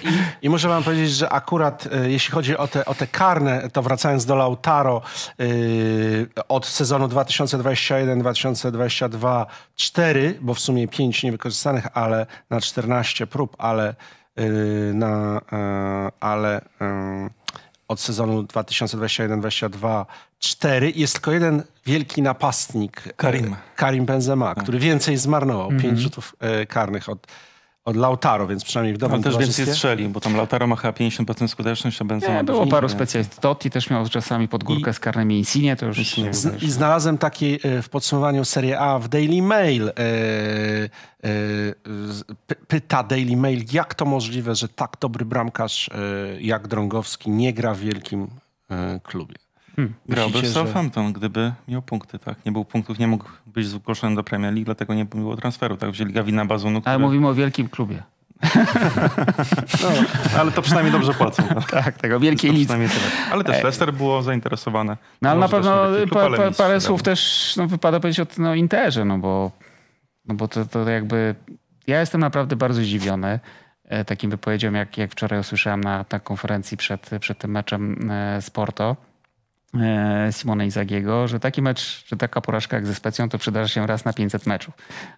A: I, I muszę wam powiedzieć, że akurat e, jeśli chodzi o te, o te karne, to wracając do Lautaro yy, od sezonu 2021-2022 4, bo w sumie 5 niewykorzystanych, ale na 14 prób, ale yy, na, yy, ale od sezonu 2021-2022 Cztery, jest tylko jeden wielki napastnik. E, Karim. Karim Benzema, no. który więcej zmarnował. Mm Pięć mhm. rzutów e, karnych od, od Lautaro, więc przynajmniej w no, domu. On też więcej strzeli,
D: bo tam Lautaro ma chyba 50% skuteczność, a Benzema... Nie, było paru specjalistów. Totti też miał czasami pod górkę I, z karnymi Insigne, to już... Z, I
A: znalazłem taki e, w podsumowaniu Serie A w Daily Mail. E, e, pyta Daily Mail, jak to możliwe, że tak dobry bramkarz jak Drągowski nie gra w wielkim klubie.
D: Hmm. Grałby w Southampton,
C: że... gdyby miał punkty, tak? Nie był punktów, nie mógł być zgłoszony do Premier League, dlatego nie było transferu, tak? Wzięli Gawina Bazunu, który... Ale mówimy
D: o wielkim klubie.
C: no, ale to przynajmniej dobrze płacą. No. Tak, tego wielkiej liczby. Ale też e, Leicester było zainteresowane. No ale na pewno pa, pa, parę słów
D: też no, wypada powiedzieć o no, Interze, no bo, no bo to, to jakby... Ja jestem naprawdę bardzo zdziwiony e, takim wypowiedziom, jak, jak wczoraj usłyszałem na, na konferencji przed, przed tym meczem z e, Porto E, Simone Izagiego, że taki mecz, że taka porażka jak ze Specją to przydarza się raz na 500 meczów.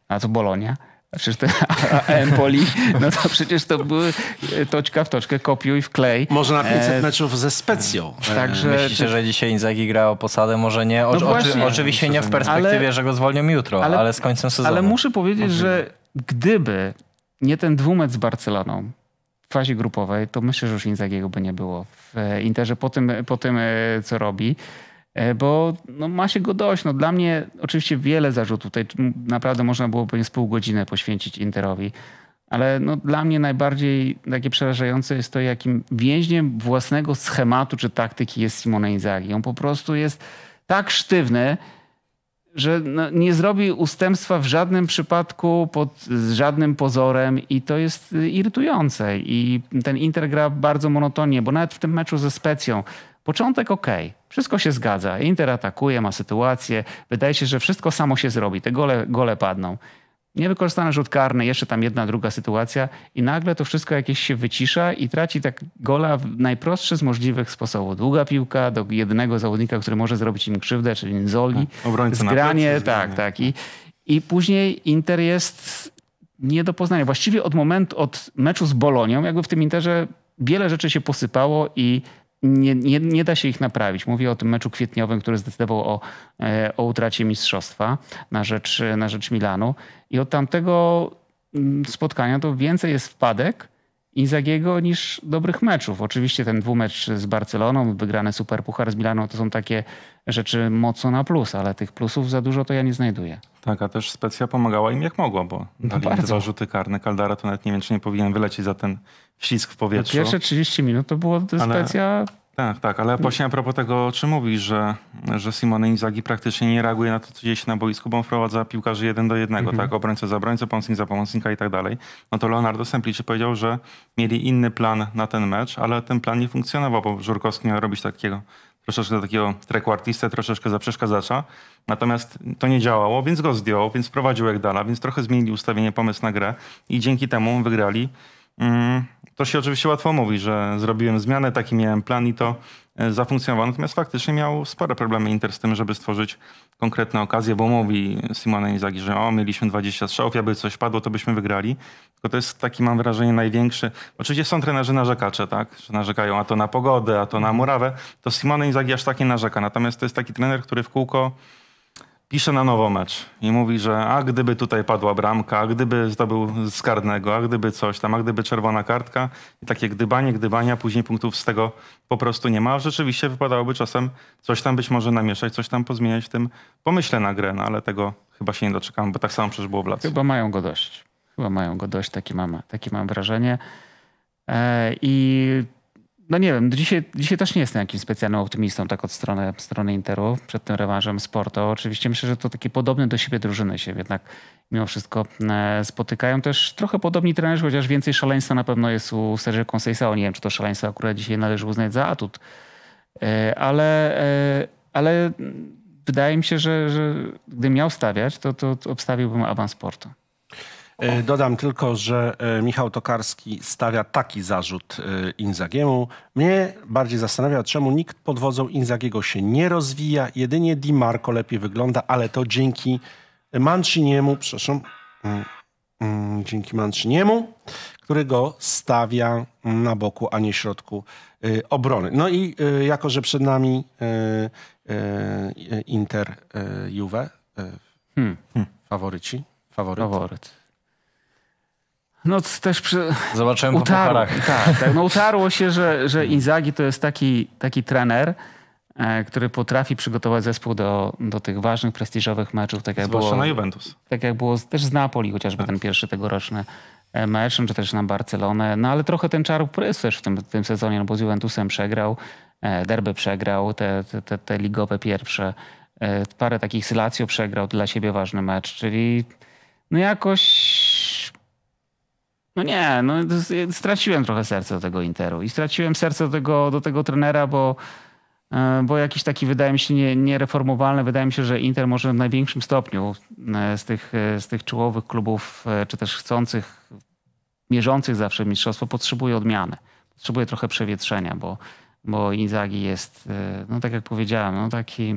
D: A co Bolonia? Przecież te a, Empoli, no to przecież to były e, toczka w toczkę, kopiuj, wklej. Może na 500 e, meczów ze specją. Także, e, Myślicie, że
B: dzisiaj Inzaghi gra o posadę? Może nie, o, no właśnie, o, oczywiście nie w perspektywie, ale, że go zwolnią jutro, ale, ale z końcem sezonu. Ale muszę powiedzieć, że gdyby nie ten dwumecz z Barceloną,
D: fazie grupowej, to myślę, że już Inzagiego by nie było w e, Interze po tym, po tym e, co robi e, bo no, ma się go dość. No, dla mnie oczywiście wiele zarzutów. Tutaj naprawdę można było z pół godziny poświęcić Interowi. Ale no, dla mnie najbardziej takie przerażające jest to, jakim więźniem własnego schematu czy taktyki jest Simone Inzaghi. On po prostu jest tak sztywny, że no, nie zrobi ustępstwa w żadnym przypadku, pod żadnym pozorem i to jest y, irytujące. I ten Inter gra bardzo monotonnie, bo nawet w tym meczu ze Specją Początek ok, wszystko się zgadza. Inter atakuje, ma sytuację, wydaje się, że wszystko samo się zrobi, te gole, gole padną. Niewykorzystany rzut karny, jeszcze tam jedna, druga sytuacja i nagle to wszystko jakieś się wycisza i traci tak gola w najprostszy z możliwych sposobów. Długa piłka do jednego zawodnika, który może zrobić im krzywdę, czyli Nzoli. Tak, Obrońca zgranie, plecy, tak, tak. I, I później Inter jest nie do poznania. Właściwie od momentu, od meczu z Bolonią, jakby w tym Interze wiele rzeczy się posypało i nie, nie, nie, da się ich naprawić. Mówię o tym meczu kwietniowym, który zdecydował o, e, o utracie mistrzostwa na rzecz, na rzecz Milanu. I od tamtego mm, spotkania to więcej jest wpadek Inzagiego niż dobrych meczów. Oczywiście ten dwumecz z Barceloną, wygrany superpuchar z Milaną to są takie rzeczy mocno na plus, ale tych plusów za dużo to ja nie znajduję. Tak,
C: a też specja pomagała im jak mogła, bo no dali no dwa rzuty karne. Kaldara to nawet nie wiem, czy nie powinien wylecieć za ten ślisk w powietrzu. No pierwsze
D: 30 minut to było specja
C: ale tak, tak, ale właśnie a propos tego, o czym mówisz, że, że Simone Inzaghi praktycznie nie reaguje na to, co dzieje się na boisku, bo on wprowadza piłkarzy jeden do jednego, mhm. tak, obrońcę za obrońcę, pomocnik za pomocnika i tak dalej. No to Leonardo Semplici powiedział, że mieli inny plan na ten mecz, ale ten plan nie funkcjonował, bo Żurkowski miał robić takiego troszeczkę takiego trequartistę, troszeczkę za przeszkadzacza. Natomiast to nie działało, więc go zdjął, więc wprowadził jak dala, więc trochę zmienili ustawienie, pomysł na grę i dzięki temu wygrali. Mm, to się oczywiście łatwo mówi, że zrobiłem zmianę, taki miałem plan i to e, zafunkcjonowało. Natomiast faktycznie miał spore problemy Inter z tym, żeby stworzyć konkretne okazje, bo mówi Simone Inzaghi, że o, mieliśmy 20 strzałów, jakby coś padło, to byśmy wygrali. Tylko to jest taki, mam wrażenie, największy... Oczywiście są trenerzy narzekacze, tak? Że narzekają, a to na pogodę, a to na murawę. To Simone Inzaghi aż takie narzeka. Natomiast to jest taki trener, który w kółko pisze na nowo mecz i mówi, że a gdyby tutaj padła bramka, a gdyby zdobył był z karnego, a gdyby coś tam, a gdyby czerwona kartka i takie gdybanie, gdybania, później punktów z tego po prostu nie ma. Rzeczywiście wypadałoby czasem coś tam być może namieszać, coś tam pozmieniać w tym pomyśle na grę, no ale tego chyba się nie
D: doczekam, bo tak samo przecież było w Lacji. Chyba mają go dość. Chyba mają go dość, takie mam, takie mam wrażenie. E, I no nie wiem, dzisiaj, dzisiaj też nie jestem jakimś specjalnym optymistą tak od strony, strony Interu przed tym rewanżem Sporto. Oczywiście myślę, że to takie podobne do siebie drużyny się jednak mimo wszystko e, spotykają. Też trochę podobni trenerzy, chociaż więcej szaleństwa na pewno jest u Sergio Conceição. Nie wiem, czy to szaleństwo akurat dzisiaj należy uznać za atut. E, ale, e, ale wydaje mi się, że, że gdybym miał stawiać, to, to obstawiłbym awans Porto. E, dodam tylko, że e, Michał Tokarski
A: stawia taki zarzut e, Inzagiemu. Mnie bardziej zastanawia, czemu nikt pod wodzą Inzagiego się nie rozwija. Jedynie Di Marco lepiej wygląda, ale to dzięki Manciniemu, przepraszam, mm, mm, dzięki Manciniemu, który go stawia na boku, a nie środku obrony. No i jako, że przed nami Inter Juve, hmm. faworyci, faworyt. faworyt.
B: No też przy... Zobaczyłem
D: utarło, po tak, tak, no utarło się, że, że Inzaghi to jest taki, taki trener, e, który potrafi przygotować zespół do, do tych ważnych, prestiżowych meczów. Tak jak Zwłaszcza było, na Juventus. Tak jak było też z Napoli chociażby tak. ten pierwszy tegoroczny e, mecz, czy też na Barcelonę. No ale trochę ten czar prysł też w tym, w tym sezonie, no bo z Juventusem przegrał, e, derby przegrał, te, te, te, te ligowe pierwsze. Parę takich z Lazio przegrał dla siebie ważny mecz, czyli no jakoś no nie, no, straciłem trochę serce do tego Interu i straciłem serce do tego, do tego trenera, bo, e, bo jakiś taki wydaje mi się nie, niereformowalny. Wydaje mi się, że Inter może w największym stopniu e, z tych, e, z tych czołowych klubów, czy też chcących, mierzących zawsze mistrzostwo, potrzebuje odmiany. Potrzebuje trochę przewietrzenia, bo, bo Inzaghi jest, no tak jak powiedziałem, no taki...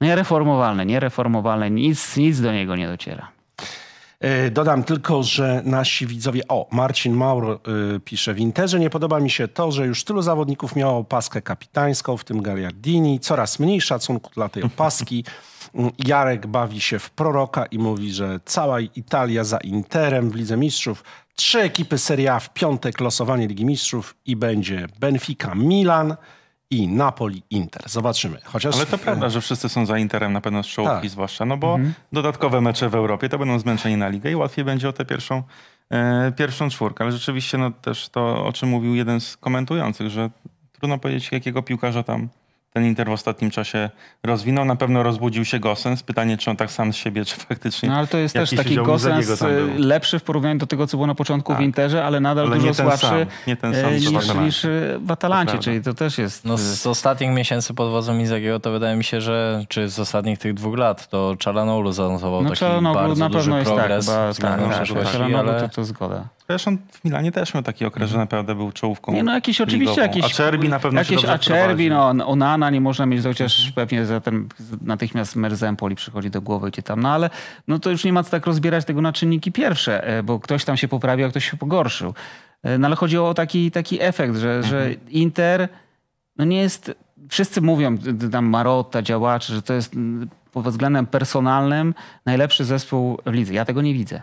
D: No niereformowalny, niereformowalny, nic, nic do niego nie dociera.
A: E, dodam tylko, że nasi widzowie, o, Marcin Maur e, pisze w Interze, nie podoba mi się to, że już tylu zawodników miało opaskę kapitańską, w tym Gagliardini, coraz mniej szacunku dla tej opaski. Mm, Jarek bawi się w proroka i mówi, że cała Italia za Interem w Lidze Mistrzów. Trzy ekipy Serie A w piątek, losowanie Ligi Mistrzów i będzie Benfica, Milan i Napoli-Inter. Zobaczymy. Chociaż... Ale to prawda,
C: że wszyscy są za Interem na pewno z czołówki tak. zwłaszcza, no bo mhm. dodatkowe mecze w Europie to będą zmęczeni na ligę i łatwiej będzie o tę pierwszą, e, pierwszą czwórkę. Ale rzeczywiście no, też to, o czym mówił jeden z komentujących, że trudno powiedzieć, jakiego piłkarza tam ten Inter w ostatnim czasie rozwinął. Na pewno rozbudził się Gosens. Pytanie, czy on tak sam z siebie, czy faktycznie...
D: No ale to jest też taki Gosens y, lepszy w porównaniu do tego, co było na początku tak. w Interze, ale nadal ale dużo słabszy nie ten y, sam, niż, niż, niż y, w Atalancie, to czyli
B: to też jest... No z ostatnich miesięcy pod wodzą Inzagiego to wydaje mi się, że czy z ostatnich tych dwóch lat, to Czalanoglu zanotował no, taki bardzo na pewno duży jest tak, progres. Tak, chyba, tak, tak, tak, tak, tak, to
C: zgoda on w Milanie też miał taki okres, że mhm. naprawdę był czołówką. Nie, no jakiś oczywiście jakiś. Acerbi na pewno jakiś się Acerbi,
D: no Onana nie można mieć, chociaż mhm. pewnie zatem natychmiast Merzempoli przychodzi do głowy, gdzie tam, no ale no to już nie ma co tak rozbierać tego na czynniki pierwsze, e, bo ktoś tam się poprawił, a ktoś się pogorszył. E, no ale chodziło o taki, taki efekt, że, mhm. że Inter no nie jest, wszyscy mówią, tam Marotta, działacze, że to jest pod względem personalnym najlepszy zespół w lidze. Ja tego nie widzę.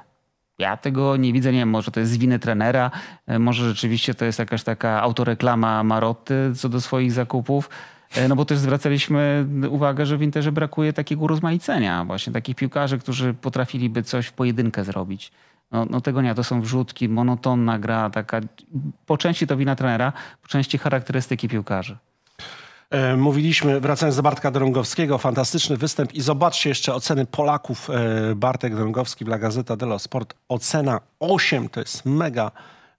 D: Ja tego nie widzę, nie wiem, może to jest z winy trenera, e, może rzeczywiście to jest jakaś taka autoreklama Marotty co do swoich zakupów. E, no bo też zwracaliśmy uwagę, że w Interze brakuje takiego rozmaicenia, właśnie takich piłkarzy, którzy potrafiliby coś w pojedynkę zrobić. No, no, tego nie, to są wrzutki, monotonna gra, taka po części to wina trenera, po części charakterystyki piłkarzy. E, mówiliśmy,
A: wracając do Bartka Drągowskiego, fantastyczny występ i zobaczcie jeszcze oceny Polaków. E, Bartek Drągowski dla Gazeta dello Sport. Ocena 8 to jest mega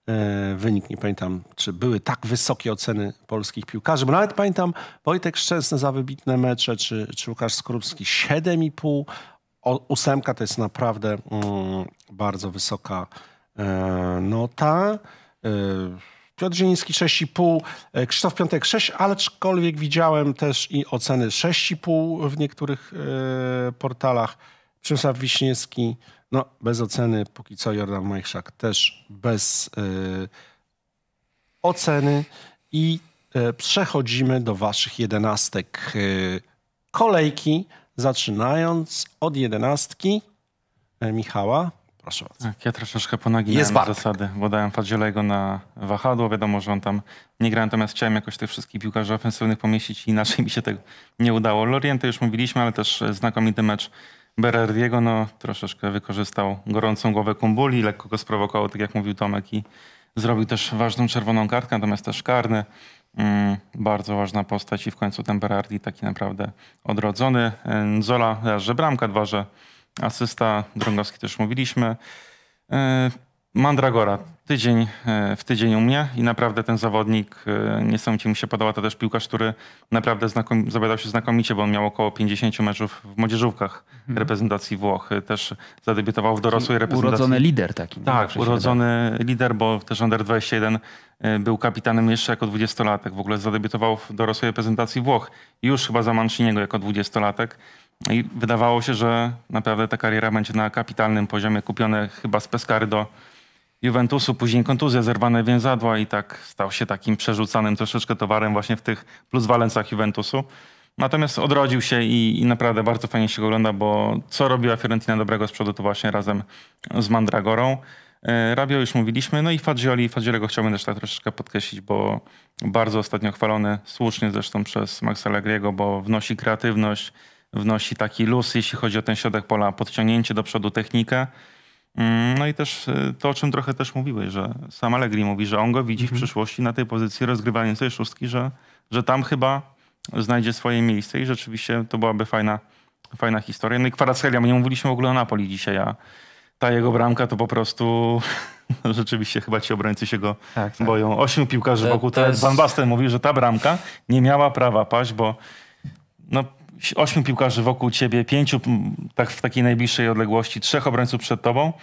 A: e, wynik. Nie pamiętam, czy były tak wysokie oceny polskich piłkarzy, bo nawet pamiętam Wojtek Szczęsny za wybitne mecze, czy, czy Łukasz Skorupski 7,5. O, ósemka to jest naprawdę mm, bardzo wysoka nota. Piotr Zieliński 6,5, e, Krzysztof Piątek 6, aczkolwiek widziałem też i oceny 6,5 w niektórych e, portalach. Przemysław Wiśniewski, no bez oceny, póki co Jordan Majchrzak też bez e, oceny. I przechodzimy do waszych jedenastek kolejki, zaczynając od jedenastki Michała. Proszę bardzo. Tak, ja troszeczkę ponaginałem
C: zasady, bo dałem Fadziolego na wahadło. Wiadomo, że on tam nie gra, natomiast chciałem jakoś tych wszystkich piłkarzy ofensywnych pomieścić i inaczej mi się tego nie udało. Lorient już mówiliśmy, ale też znakomity mecz Berardiego. No, troszeczkę wykorzystał gorącą głowę Kumbuli, lekko go sprowokował, tak jak mówił Tomek i zrobił też ważną czerwoną kartkę, natomiast też karny. Mm, bardzo ważna postać i w końcu ten Berardi taki naprawdę odrodzony. Zola, że bramka, dwa, że Asysta, Drągowski też mówiliśmy. E, Mandragora, tydzień e, w tydzień u mnie i naprawdę ten zawodnik e, niesamowicie mi się podoba. To też piłkarz, który naprawdę znakom, zapowiadał się znakomicie, bo on miał około 50 meczów w młodzieżówkach mhm. reprezentacji Włoch. Też zadebiutował w dorosłej reprezentacji. Urodzony lider
D: taki. Tak, tak urodzony
C: tak. lider, bo też Under 21 E, był kapitanem jeszcze jako dwudziestolatek. W ogóle zadebiutował w dorosłej prezentacji Włoch, już chyba za Manciniego jako dwudziestolatek. I wydawało się, że naprawdę ta kariera będzie na kapitalnym poziomie. Kupione chyba z Pescary do Juventusu, później kontuzja, zerwane więzadła i tak stał się takim przerzucanym troszeczkę towarem właśnie w tych pluswalencach Juventusu. Natomiast odrodził się i, i, naprawdę bardzo fajnie się go ogląda, bo co robiła Fiorentina dobrego z przodu, to właśnie razem z Mandragorą. E, Rabio już mówiliśmy, no i Fagioli. go chciałbym też tak troszeczkę podkreślić, bo bardzo ostatnio chwalony, słusznie zresztą przez Maxa Allegriego, bo wnosi kreatywność, wnosi taki luz, jeśli chodzi o ten środek pola, podciągnięcie do przodu technikę. Mm, no i też e, to, o czym trochę też mówiłeś, że sam Allegri mówi, że on go widzi w mhm. przyszłości na tej pozycji rozgrywającej szóstki, że, że tam chyba znajdzie swoje miejsce i rzeczywiście to byłaby fajna, fajna historia. No i Kwaracelia, my nie mówiliśmy w ogóle o Napoli dzisiaj, a ja ta jego bramka to po prostu rzeczywiście chyba ci obrońcy się go tak, tak. boją. Ośmiu piłkarzy to, wokół. To jest... Van Basten mówił, że ta bramka nie miała prawa paść, bo no, ośmiu piłkarzy wokół ciebie, pięciu tak w takiej najbliższej odległości, trzech obrońców przed tobą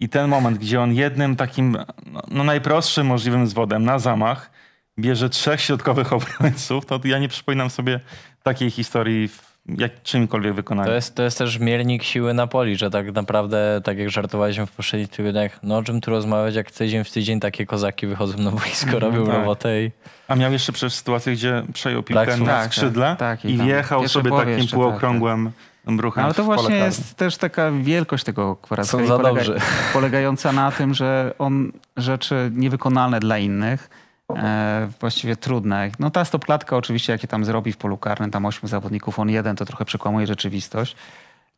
C: i ten moment, gdzie on jednym takim no, no najprostszym możliwym zwodem na zamach bierze trzech środkowych obrońców, to ja nie przypominam sobie
B: takiej historii w jak czymkolwiek wykonali. To jest, to jest też miernik siły na poli, że tak naprawdę, tak jak żartowaliśmy w poprzednich tygodniach, no o czym tu rozmawiać, jak tydzień w tydzień takie kozaki wychodzą na boisko, no, robią tak. robotę i... A miał jeszcze przez sytuację, gdzie przejął piłkę na tak, skrzydle
C: tak, tak, i, i wjechał sobie takim półokrągłym półokrągłem
D: tak, tak. ruchem Ale to właśnie jest też taka wielkość tego Kwarackiego, polega, polegająca na tym, że on rzeczy niewykonalne dla innych E, właściwie trudne. No ta stopklatka oczywiście, jakie tam zrobi w polu karnym, tam ośmiu zawodników, on jeden, to trochę przekłamuje rzeczywistość.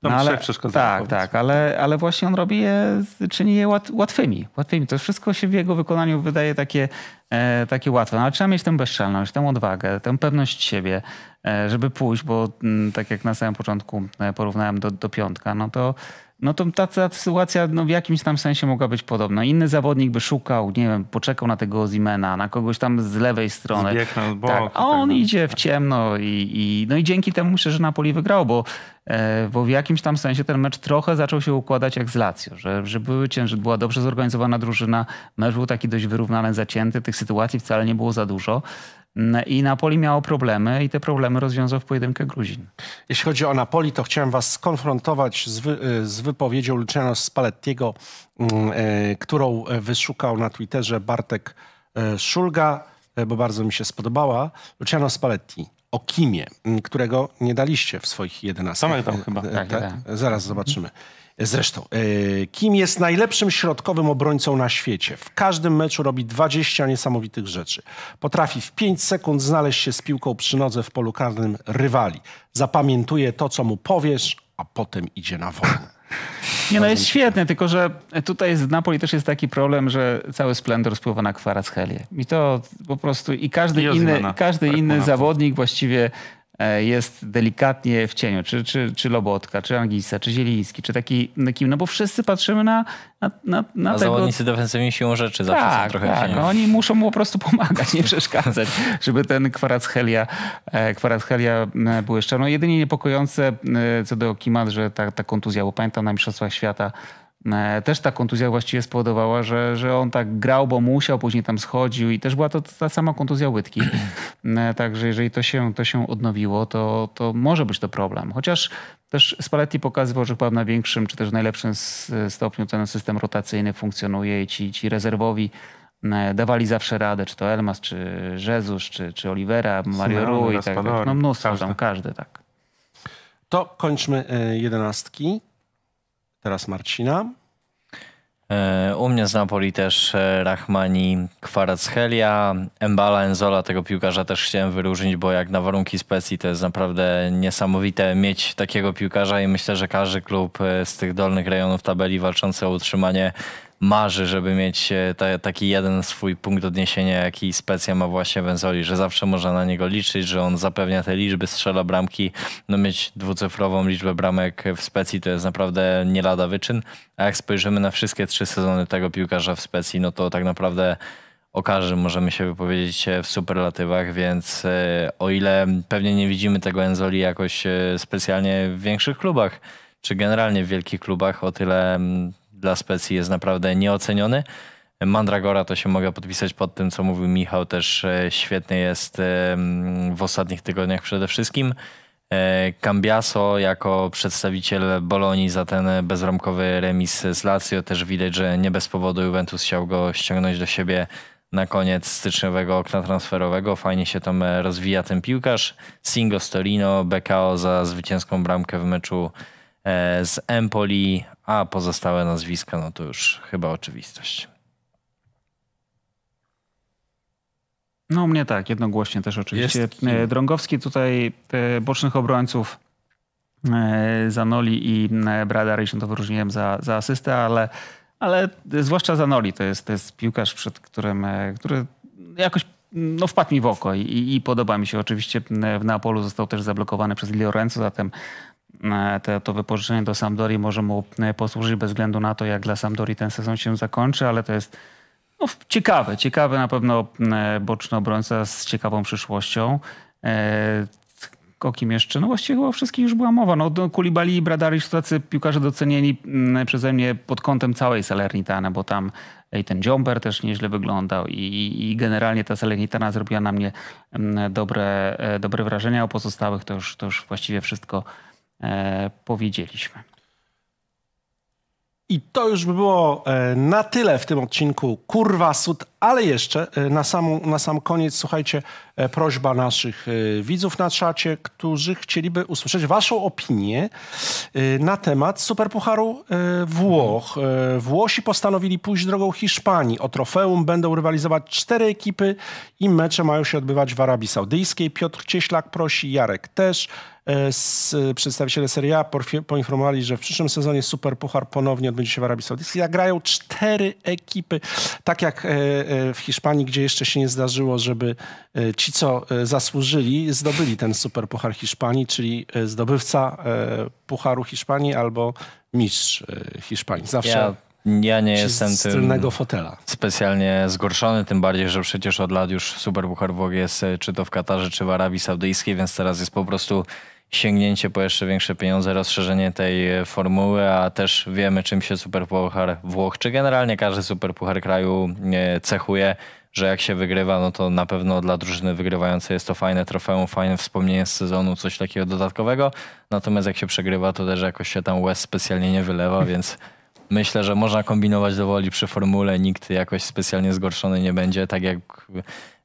D: No, ale, tak, tak, ale, ale właśnie on robi je, czyni je łat, łatwymi, łatwymi. To wszystko się w jego wykonaniu wydaje takie, e, takie łatwe. No, ale trzeba mieć tę bezczelność, tę odwagę, tę pewność siebie, e, żeby pójść, bo m, mm, tak jak na samym początku e, porównałem do, do piątka, no to no to ta, ta sytuacja no, w jakimś tam sensie mogła być podobna. Inny zawodnik by szukał, nie wiem, poczekał na tego Zimena, na kogoś tam z lewej strony. Zbieknął Tak. A tak, on tak, idzie tak. w ciemno i, i, no i dzięki temu myślę, że Napoli wygrał, bo, e, bo w jakimś tam sensie ten mecz trochę zaczął się układać jak z Lazio, że, że były cięż, była dobrze zorganizowana drużyna, mecz był taki dość wyrównany, zacięty, tych sytuacji wcale nie było za dużo. I Napoli miało problemy i te problemy rozwiązał w pojedynkę Gruzin.
A: Jeśli chodzi o Napoli, to chciałem was skonfrontować z, wy, e, z wypowiedzią Luciano Spallettiego, mm, e, którą e, wyszukał na Twitterze Bartek Szulga, bo bardzo mi się spodobała. Luciano Spalletti o Kimie, którego nie daliście w swoich 11. Samego tam chyba. Tak, tak? tak. Zaraz zobaczymy. Zresztą, e, Kim jest najlepszym środkowym obrońcą na świecie. W każdym meczu robi 20 niesamowitych rzeczy. Potrafi w 5 sekund znaleźć się z piłką przy nodze w polu karnym rywali. Zapamiętuje to, co mu powiesz, a potem idzie na wolne.
D: Nie no, jest świetne, tylko że tutaj z Napoli też jest taki problem, że cały splendor spływa na Kvaratskhelie. I to po prostu i każdy I inny, każdy inny zawodnik właściwie E, jest delikatnie w cieniu, czy, czy, czy Lobotka, czy Anglisa, czy Zieliński, czy taki kim, no bo wszyscy patrzymy na, na, na, na tego... zawodnicy defensywni siłą rzeczy zawsze tak, są trochę tak, no oni muszą mu po prostu pomagać, nie przeszkadzać, żeby ten kwarat helia, e, kwarat helia e, był jeszcze. No jedynie niepokojące co do Kimat, że ta, ta kontuzja, bo pamiętam na Mistrzostwach Świata E, też ta kontuzja właściwie spowodowała, że, że on tak grał, bo musiał, później tam schodził i też była to ta sama kontuzja łydki. E, także jeżeli to się, to się odnowiło, to, to może być to problem. Chociaż też Spalletti pokazywał, że chyba w największym czy też w najlepszym stopniu ten system rotacyjny funkcjonuje i ci, ci rezerwowi e, dawali zawsze radę, czy to Elmas, czy Jezus, czy, czy Olivera, Mario Rui, tak, tak, no mnóstwo każdy. tam, każdy tak.
B: To kończmy jedenastki. Teraz Marcina. E, u mnie z Napoli też e, Rachmani Kwaratschelia, Embala Enzola, tego piłkarza też chciałem wyróżnić, bo jak na warunki specji to jest naprawdę niesamowite mieć takiego piłkarza i myślę, że każdy klub e, z tych dolnych rejonów tabeli walczący o utrzymanie marzy, żeby mieć e, taki jeden swój punkt odniesienia, jaki specja ma właśnie Wenzoli, że zawsze można na niego liczyć, że on zapewnia te liczby, strzela bramki. No mieć dwucyfrową liczbę bramek w specji to jest naprawdę nie lada wyczyn. A jak spojrzymy na wszystkie trzy sezony tego piłkarza w specji, no to tak naprawdę o każdym możemy się wypowiedzieć e, w superlatywach, więc e, o ile pewnie nie widzimy tego Enzoli jakoś specjalnie w większych klubach, czy generalnie w wielkich klubach, o tyle mm, dla specji jest naprawdę nieoceniony. Mandragora to się mogę podpisać pod tym, co mówił Michał, też e, świetny jest e, w ostatnich tygodniach przede wszystkim. E, Cambiaso jako przedstawiciel Bolonii za ten bezramkowy remis z Lazio też widać, że nie bez powodu Juventus chciał go ściągnąć do siebie na koniec styczniowego okna transferowego. Fajnie się tam rozwija ten piłkarz. Singo Storino, Becao za zwycięską bramkę w meczu z Empoli, a pozostałe nazwiska, no to już chyba oczywistość.
D: No mnie tak, jednogłośnie też oczywiście. Jest... E, Drągowski tutaj e, bocznych obrońców e, Zanoli i Bradary się to wyróżniłem za, za asystę, ale, ale zwłaszcza Zanoli to jest, to jest piłkarz, przed którym, który jakoś no, wpadł mi w oko i, i, podoba mi się. Oczywiście w Neapolu został też zablokowany przez Di Lorenzo, zatem E, te, to wypożyczenie do Sampdori może mu e, posłużyć bez względu na to, jak dla Sampdori ten sezon się zakończy, ale to jest no, ciekawe, ciekawe na pewno e, boczny obrońca z ciekawą przyszłością. O kim jeszcze? No właściwie chyba o wszystkich już była mowa. No, Kulibali i Bradarić to tacy piłkarze docenieni mm, przeze mnie pod kątem całej Salernitany, bo tam i ten Dziomber też nieźle wyglądał i, i generalnie ta Salernitana zrobiła na mnie mm, dobre, dobre wrażenia. O pozostałych to już, to już właściwie wszystko E, powiedzieliśmy.
A: I to już by było e, na tyle w tym odcinku Kurwa Sud ale jeszcze e, na, samą, na sam koniec, słuchajcie, e, prośba naszych e, widzów na czacie, którzy chcieliby usłyszeć waszą opinię na temat Superpucharu Włoch. Włosi postanowili pójść drogą Hiszpanii. O trofeum będą rywalizować cztery ekipy i mecze mają się odbywać w Arabii Saudyjskiej. Piotr Cieślak prosi, Jarek też. Z przedstawiciele Serie A poinformowali, że w przyszłym sezonie Superpuchar ponownie odbędzie się w Arabii Saudyjskiej. Zagrają cztery ekipy, tak jak E, w Hiszpanii, gdzie jeszcze się nie zdarzyło, żeby e, ci, co e, zasłużyli, zdobyli ten superpuchar Hiszpanii, czyli zdobywca Pucharu Hiszpanii albo mistrz
B: Hiszpanii. Zawsze. Ja, ja nie jestem z tylnego fotela. specjalnie zgorszony, tym bardziej, że przecież od lat już Superpuchar w jest czy to w Katarze, czy w Arabii Saudyjskiej, więc teraz jest po prostu sięgnięcie po jeszcze większe pieniądze, rozszerzenie tej e, formuły, a też wiemy czym się Superpuchar Włoch, czy generalnie każdy Superpuchar kraju e, cechuje, że jak się wygrywa, no to na pewno dla drużyny wygrywającej jest to fajne trofeum, fajne wspomnienie z sezonu, coś takiego dodatkowego. Natomiast jak się przegrywa, to też jakoś się tam łez specjalnie nie wylewa, więc myślę, że można kombinować do woli przy formule, nikt jakoś specjalnie zgorszony nie będzie, tak jak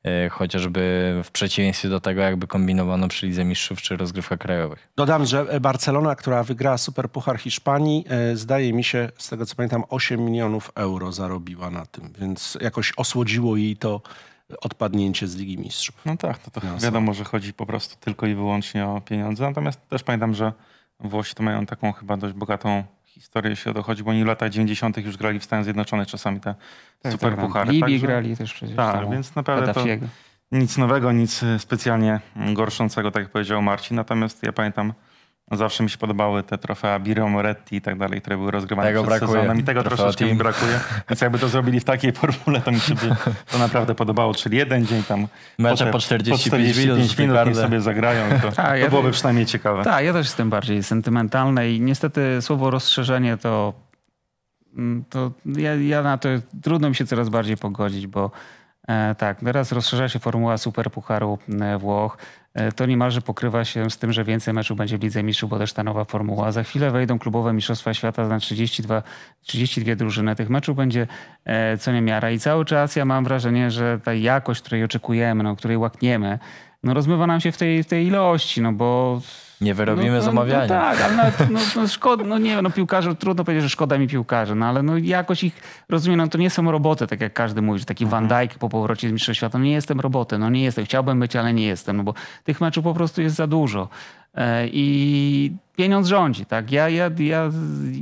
B: Y, chociażby w przeciwieństwie do tego, jakby kombinowano przy Lidze Mistrzów czy rozgrywkach krajowych.
A: Dodam, że e, Barcelona, która wygrała Superpuchar Hiszpanii, e, zdaje mi się, z tego co pamiętam, 8 milionów euro zarobiła na tym, więc jakoś osłodziło jej to odpadnięcie z Ligi Mistrzów. No tak, no to, to wiadomo, że
C: chodzi po prostu tylko i wyłącznie o pieniądze, natomiast też pamiętam, że Włosi to mają taką chyba dość bogatą historię się dochodzi, bo oni w latach 90. już grali w Stanach Zjednoczonych czasami te tak, super tak, puchary. Libii Także, grali też przecież. Tak, więc naprawdę to nic nowego, nic specjalnie gorszącego, tak jak powiedział Marcin. Natomiast ja pamiętam Zawsze mi się podobały te trofea Biro Moretti i tak dalej, które były rozgrywane tego przed brakuje. sezonem i tego Trofeo troszeczkę team. mi brakuje. Więc jakby to zrobili w takiej formule, to mi się by to naprawdę podobało. Czyli jeden dzień tam Mecze po, po 45, po 45 minut, sobie zagrają. To, to tak, byłoby
D: przynajmniej ciekawe. Tak, ja też jestem bardziej sentymentalny i niestety słowo rozszerzenie to, mm, to ja, ja na to trudno mi się coraz bardziej pogodzić, bo e, tak, teraz rozszerza się formuła Super Pucharu e, Włoch. E, to niemalże pokrywa się z tym, że więcej meczów będzie w Lidze Mistrzów, bo też ta nowa formuła. Za chwilę wejdą klubowe Mistrzostwa Świata na 32, 32 drużyny. Tych meczów będzie e, co niemiara i cały czas ja mam wrażenie, że ta jakość, której oczekujemy, no, której łakniemy, no rozmywa nam się w tej, tej ilości, no bo...
B: Nie wyrobimy no, no, zamawiania. No, tak, ale nawet,
D: no, no, szkoda, no nie no piłkarze, trudno powiedzieć, że szkoda mi piłkarzy, no ale no jakoś ich, rozumiem, no to nie są roboty, tak jak każdy mówi, że taki mhm. Van Dijk po powrocie z Mistrzostw Świata, no, nie jestem roboty, no nie jestem, chciałbym być, ale nie jestem, no bo tych meczów po prostu jest za dużo e, i pieniądz rządzi, tak? Ja, ja, ja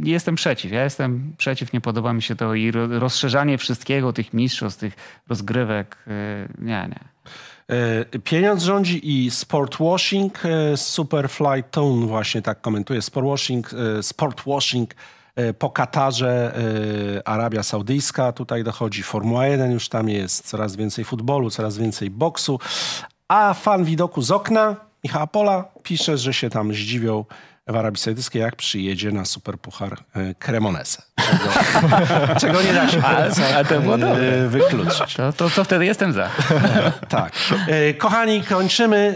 D: jestem przeciw, ja jestem przeciw, nie podoba mi się to i rozszerzanie wszystkiego, tych mistrzostw, tych rozgrywek, e, nie, nie. E, pieniądz rządzi i sportwashing. E,
A: Superfly Tone właśnie tak komentuje. Sportwashing, e, sportwashing po Katarze, Arabia Saudyjska. Tutaj dochodzi Formuła 1, już tam jest coraz więcej futbolu, coraz więcej boksu. A fan widoku z okna, Michała Pola, pisze, że się tam zdziwią w Arabii Saudyjskiej, jak przyjedzie na superpuchar e, Cremonese. Czego,
D: czego nie da się a, a to było e, wykluczyć. To, to, to, wtedy jestem za.
A: tak. E, kochani, kończymy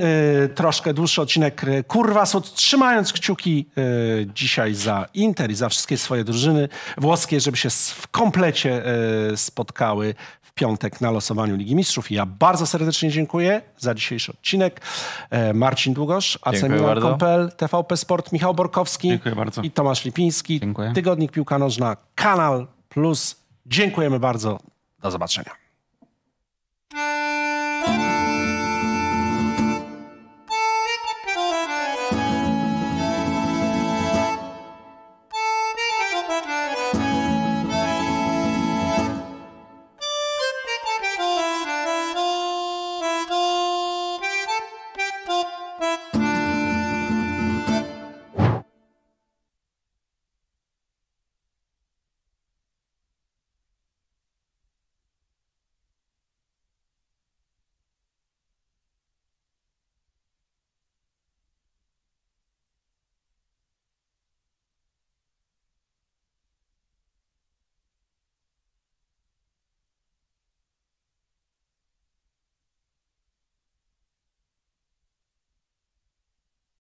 A: troszkę dłuższy odcinek Kurwas, trzymając kciuki dzisiaj za Inter i za wszystkie swoje drużyny włoskie, żeby się w komplecie spotkały piątek na losowaniu Ligi Mistrzów. I ja bardzo serdecznie dziękuję za dzisiejszy odcinek. E, Marcin Długosz, acemilan.pl, TVP Sport, Michał Borkowski i Tomasz Lipiński. Dziękuję. Tygodnik Piłka Nożna, Kanal Plus. Dziękujemy bardzo. Do zobaczenia.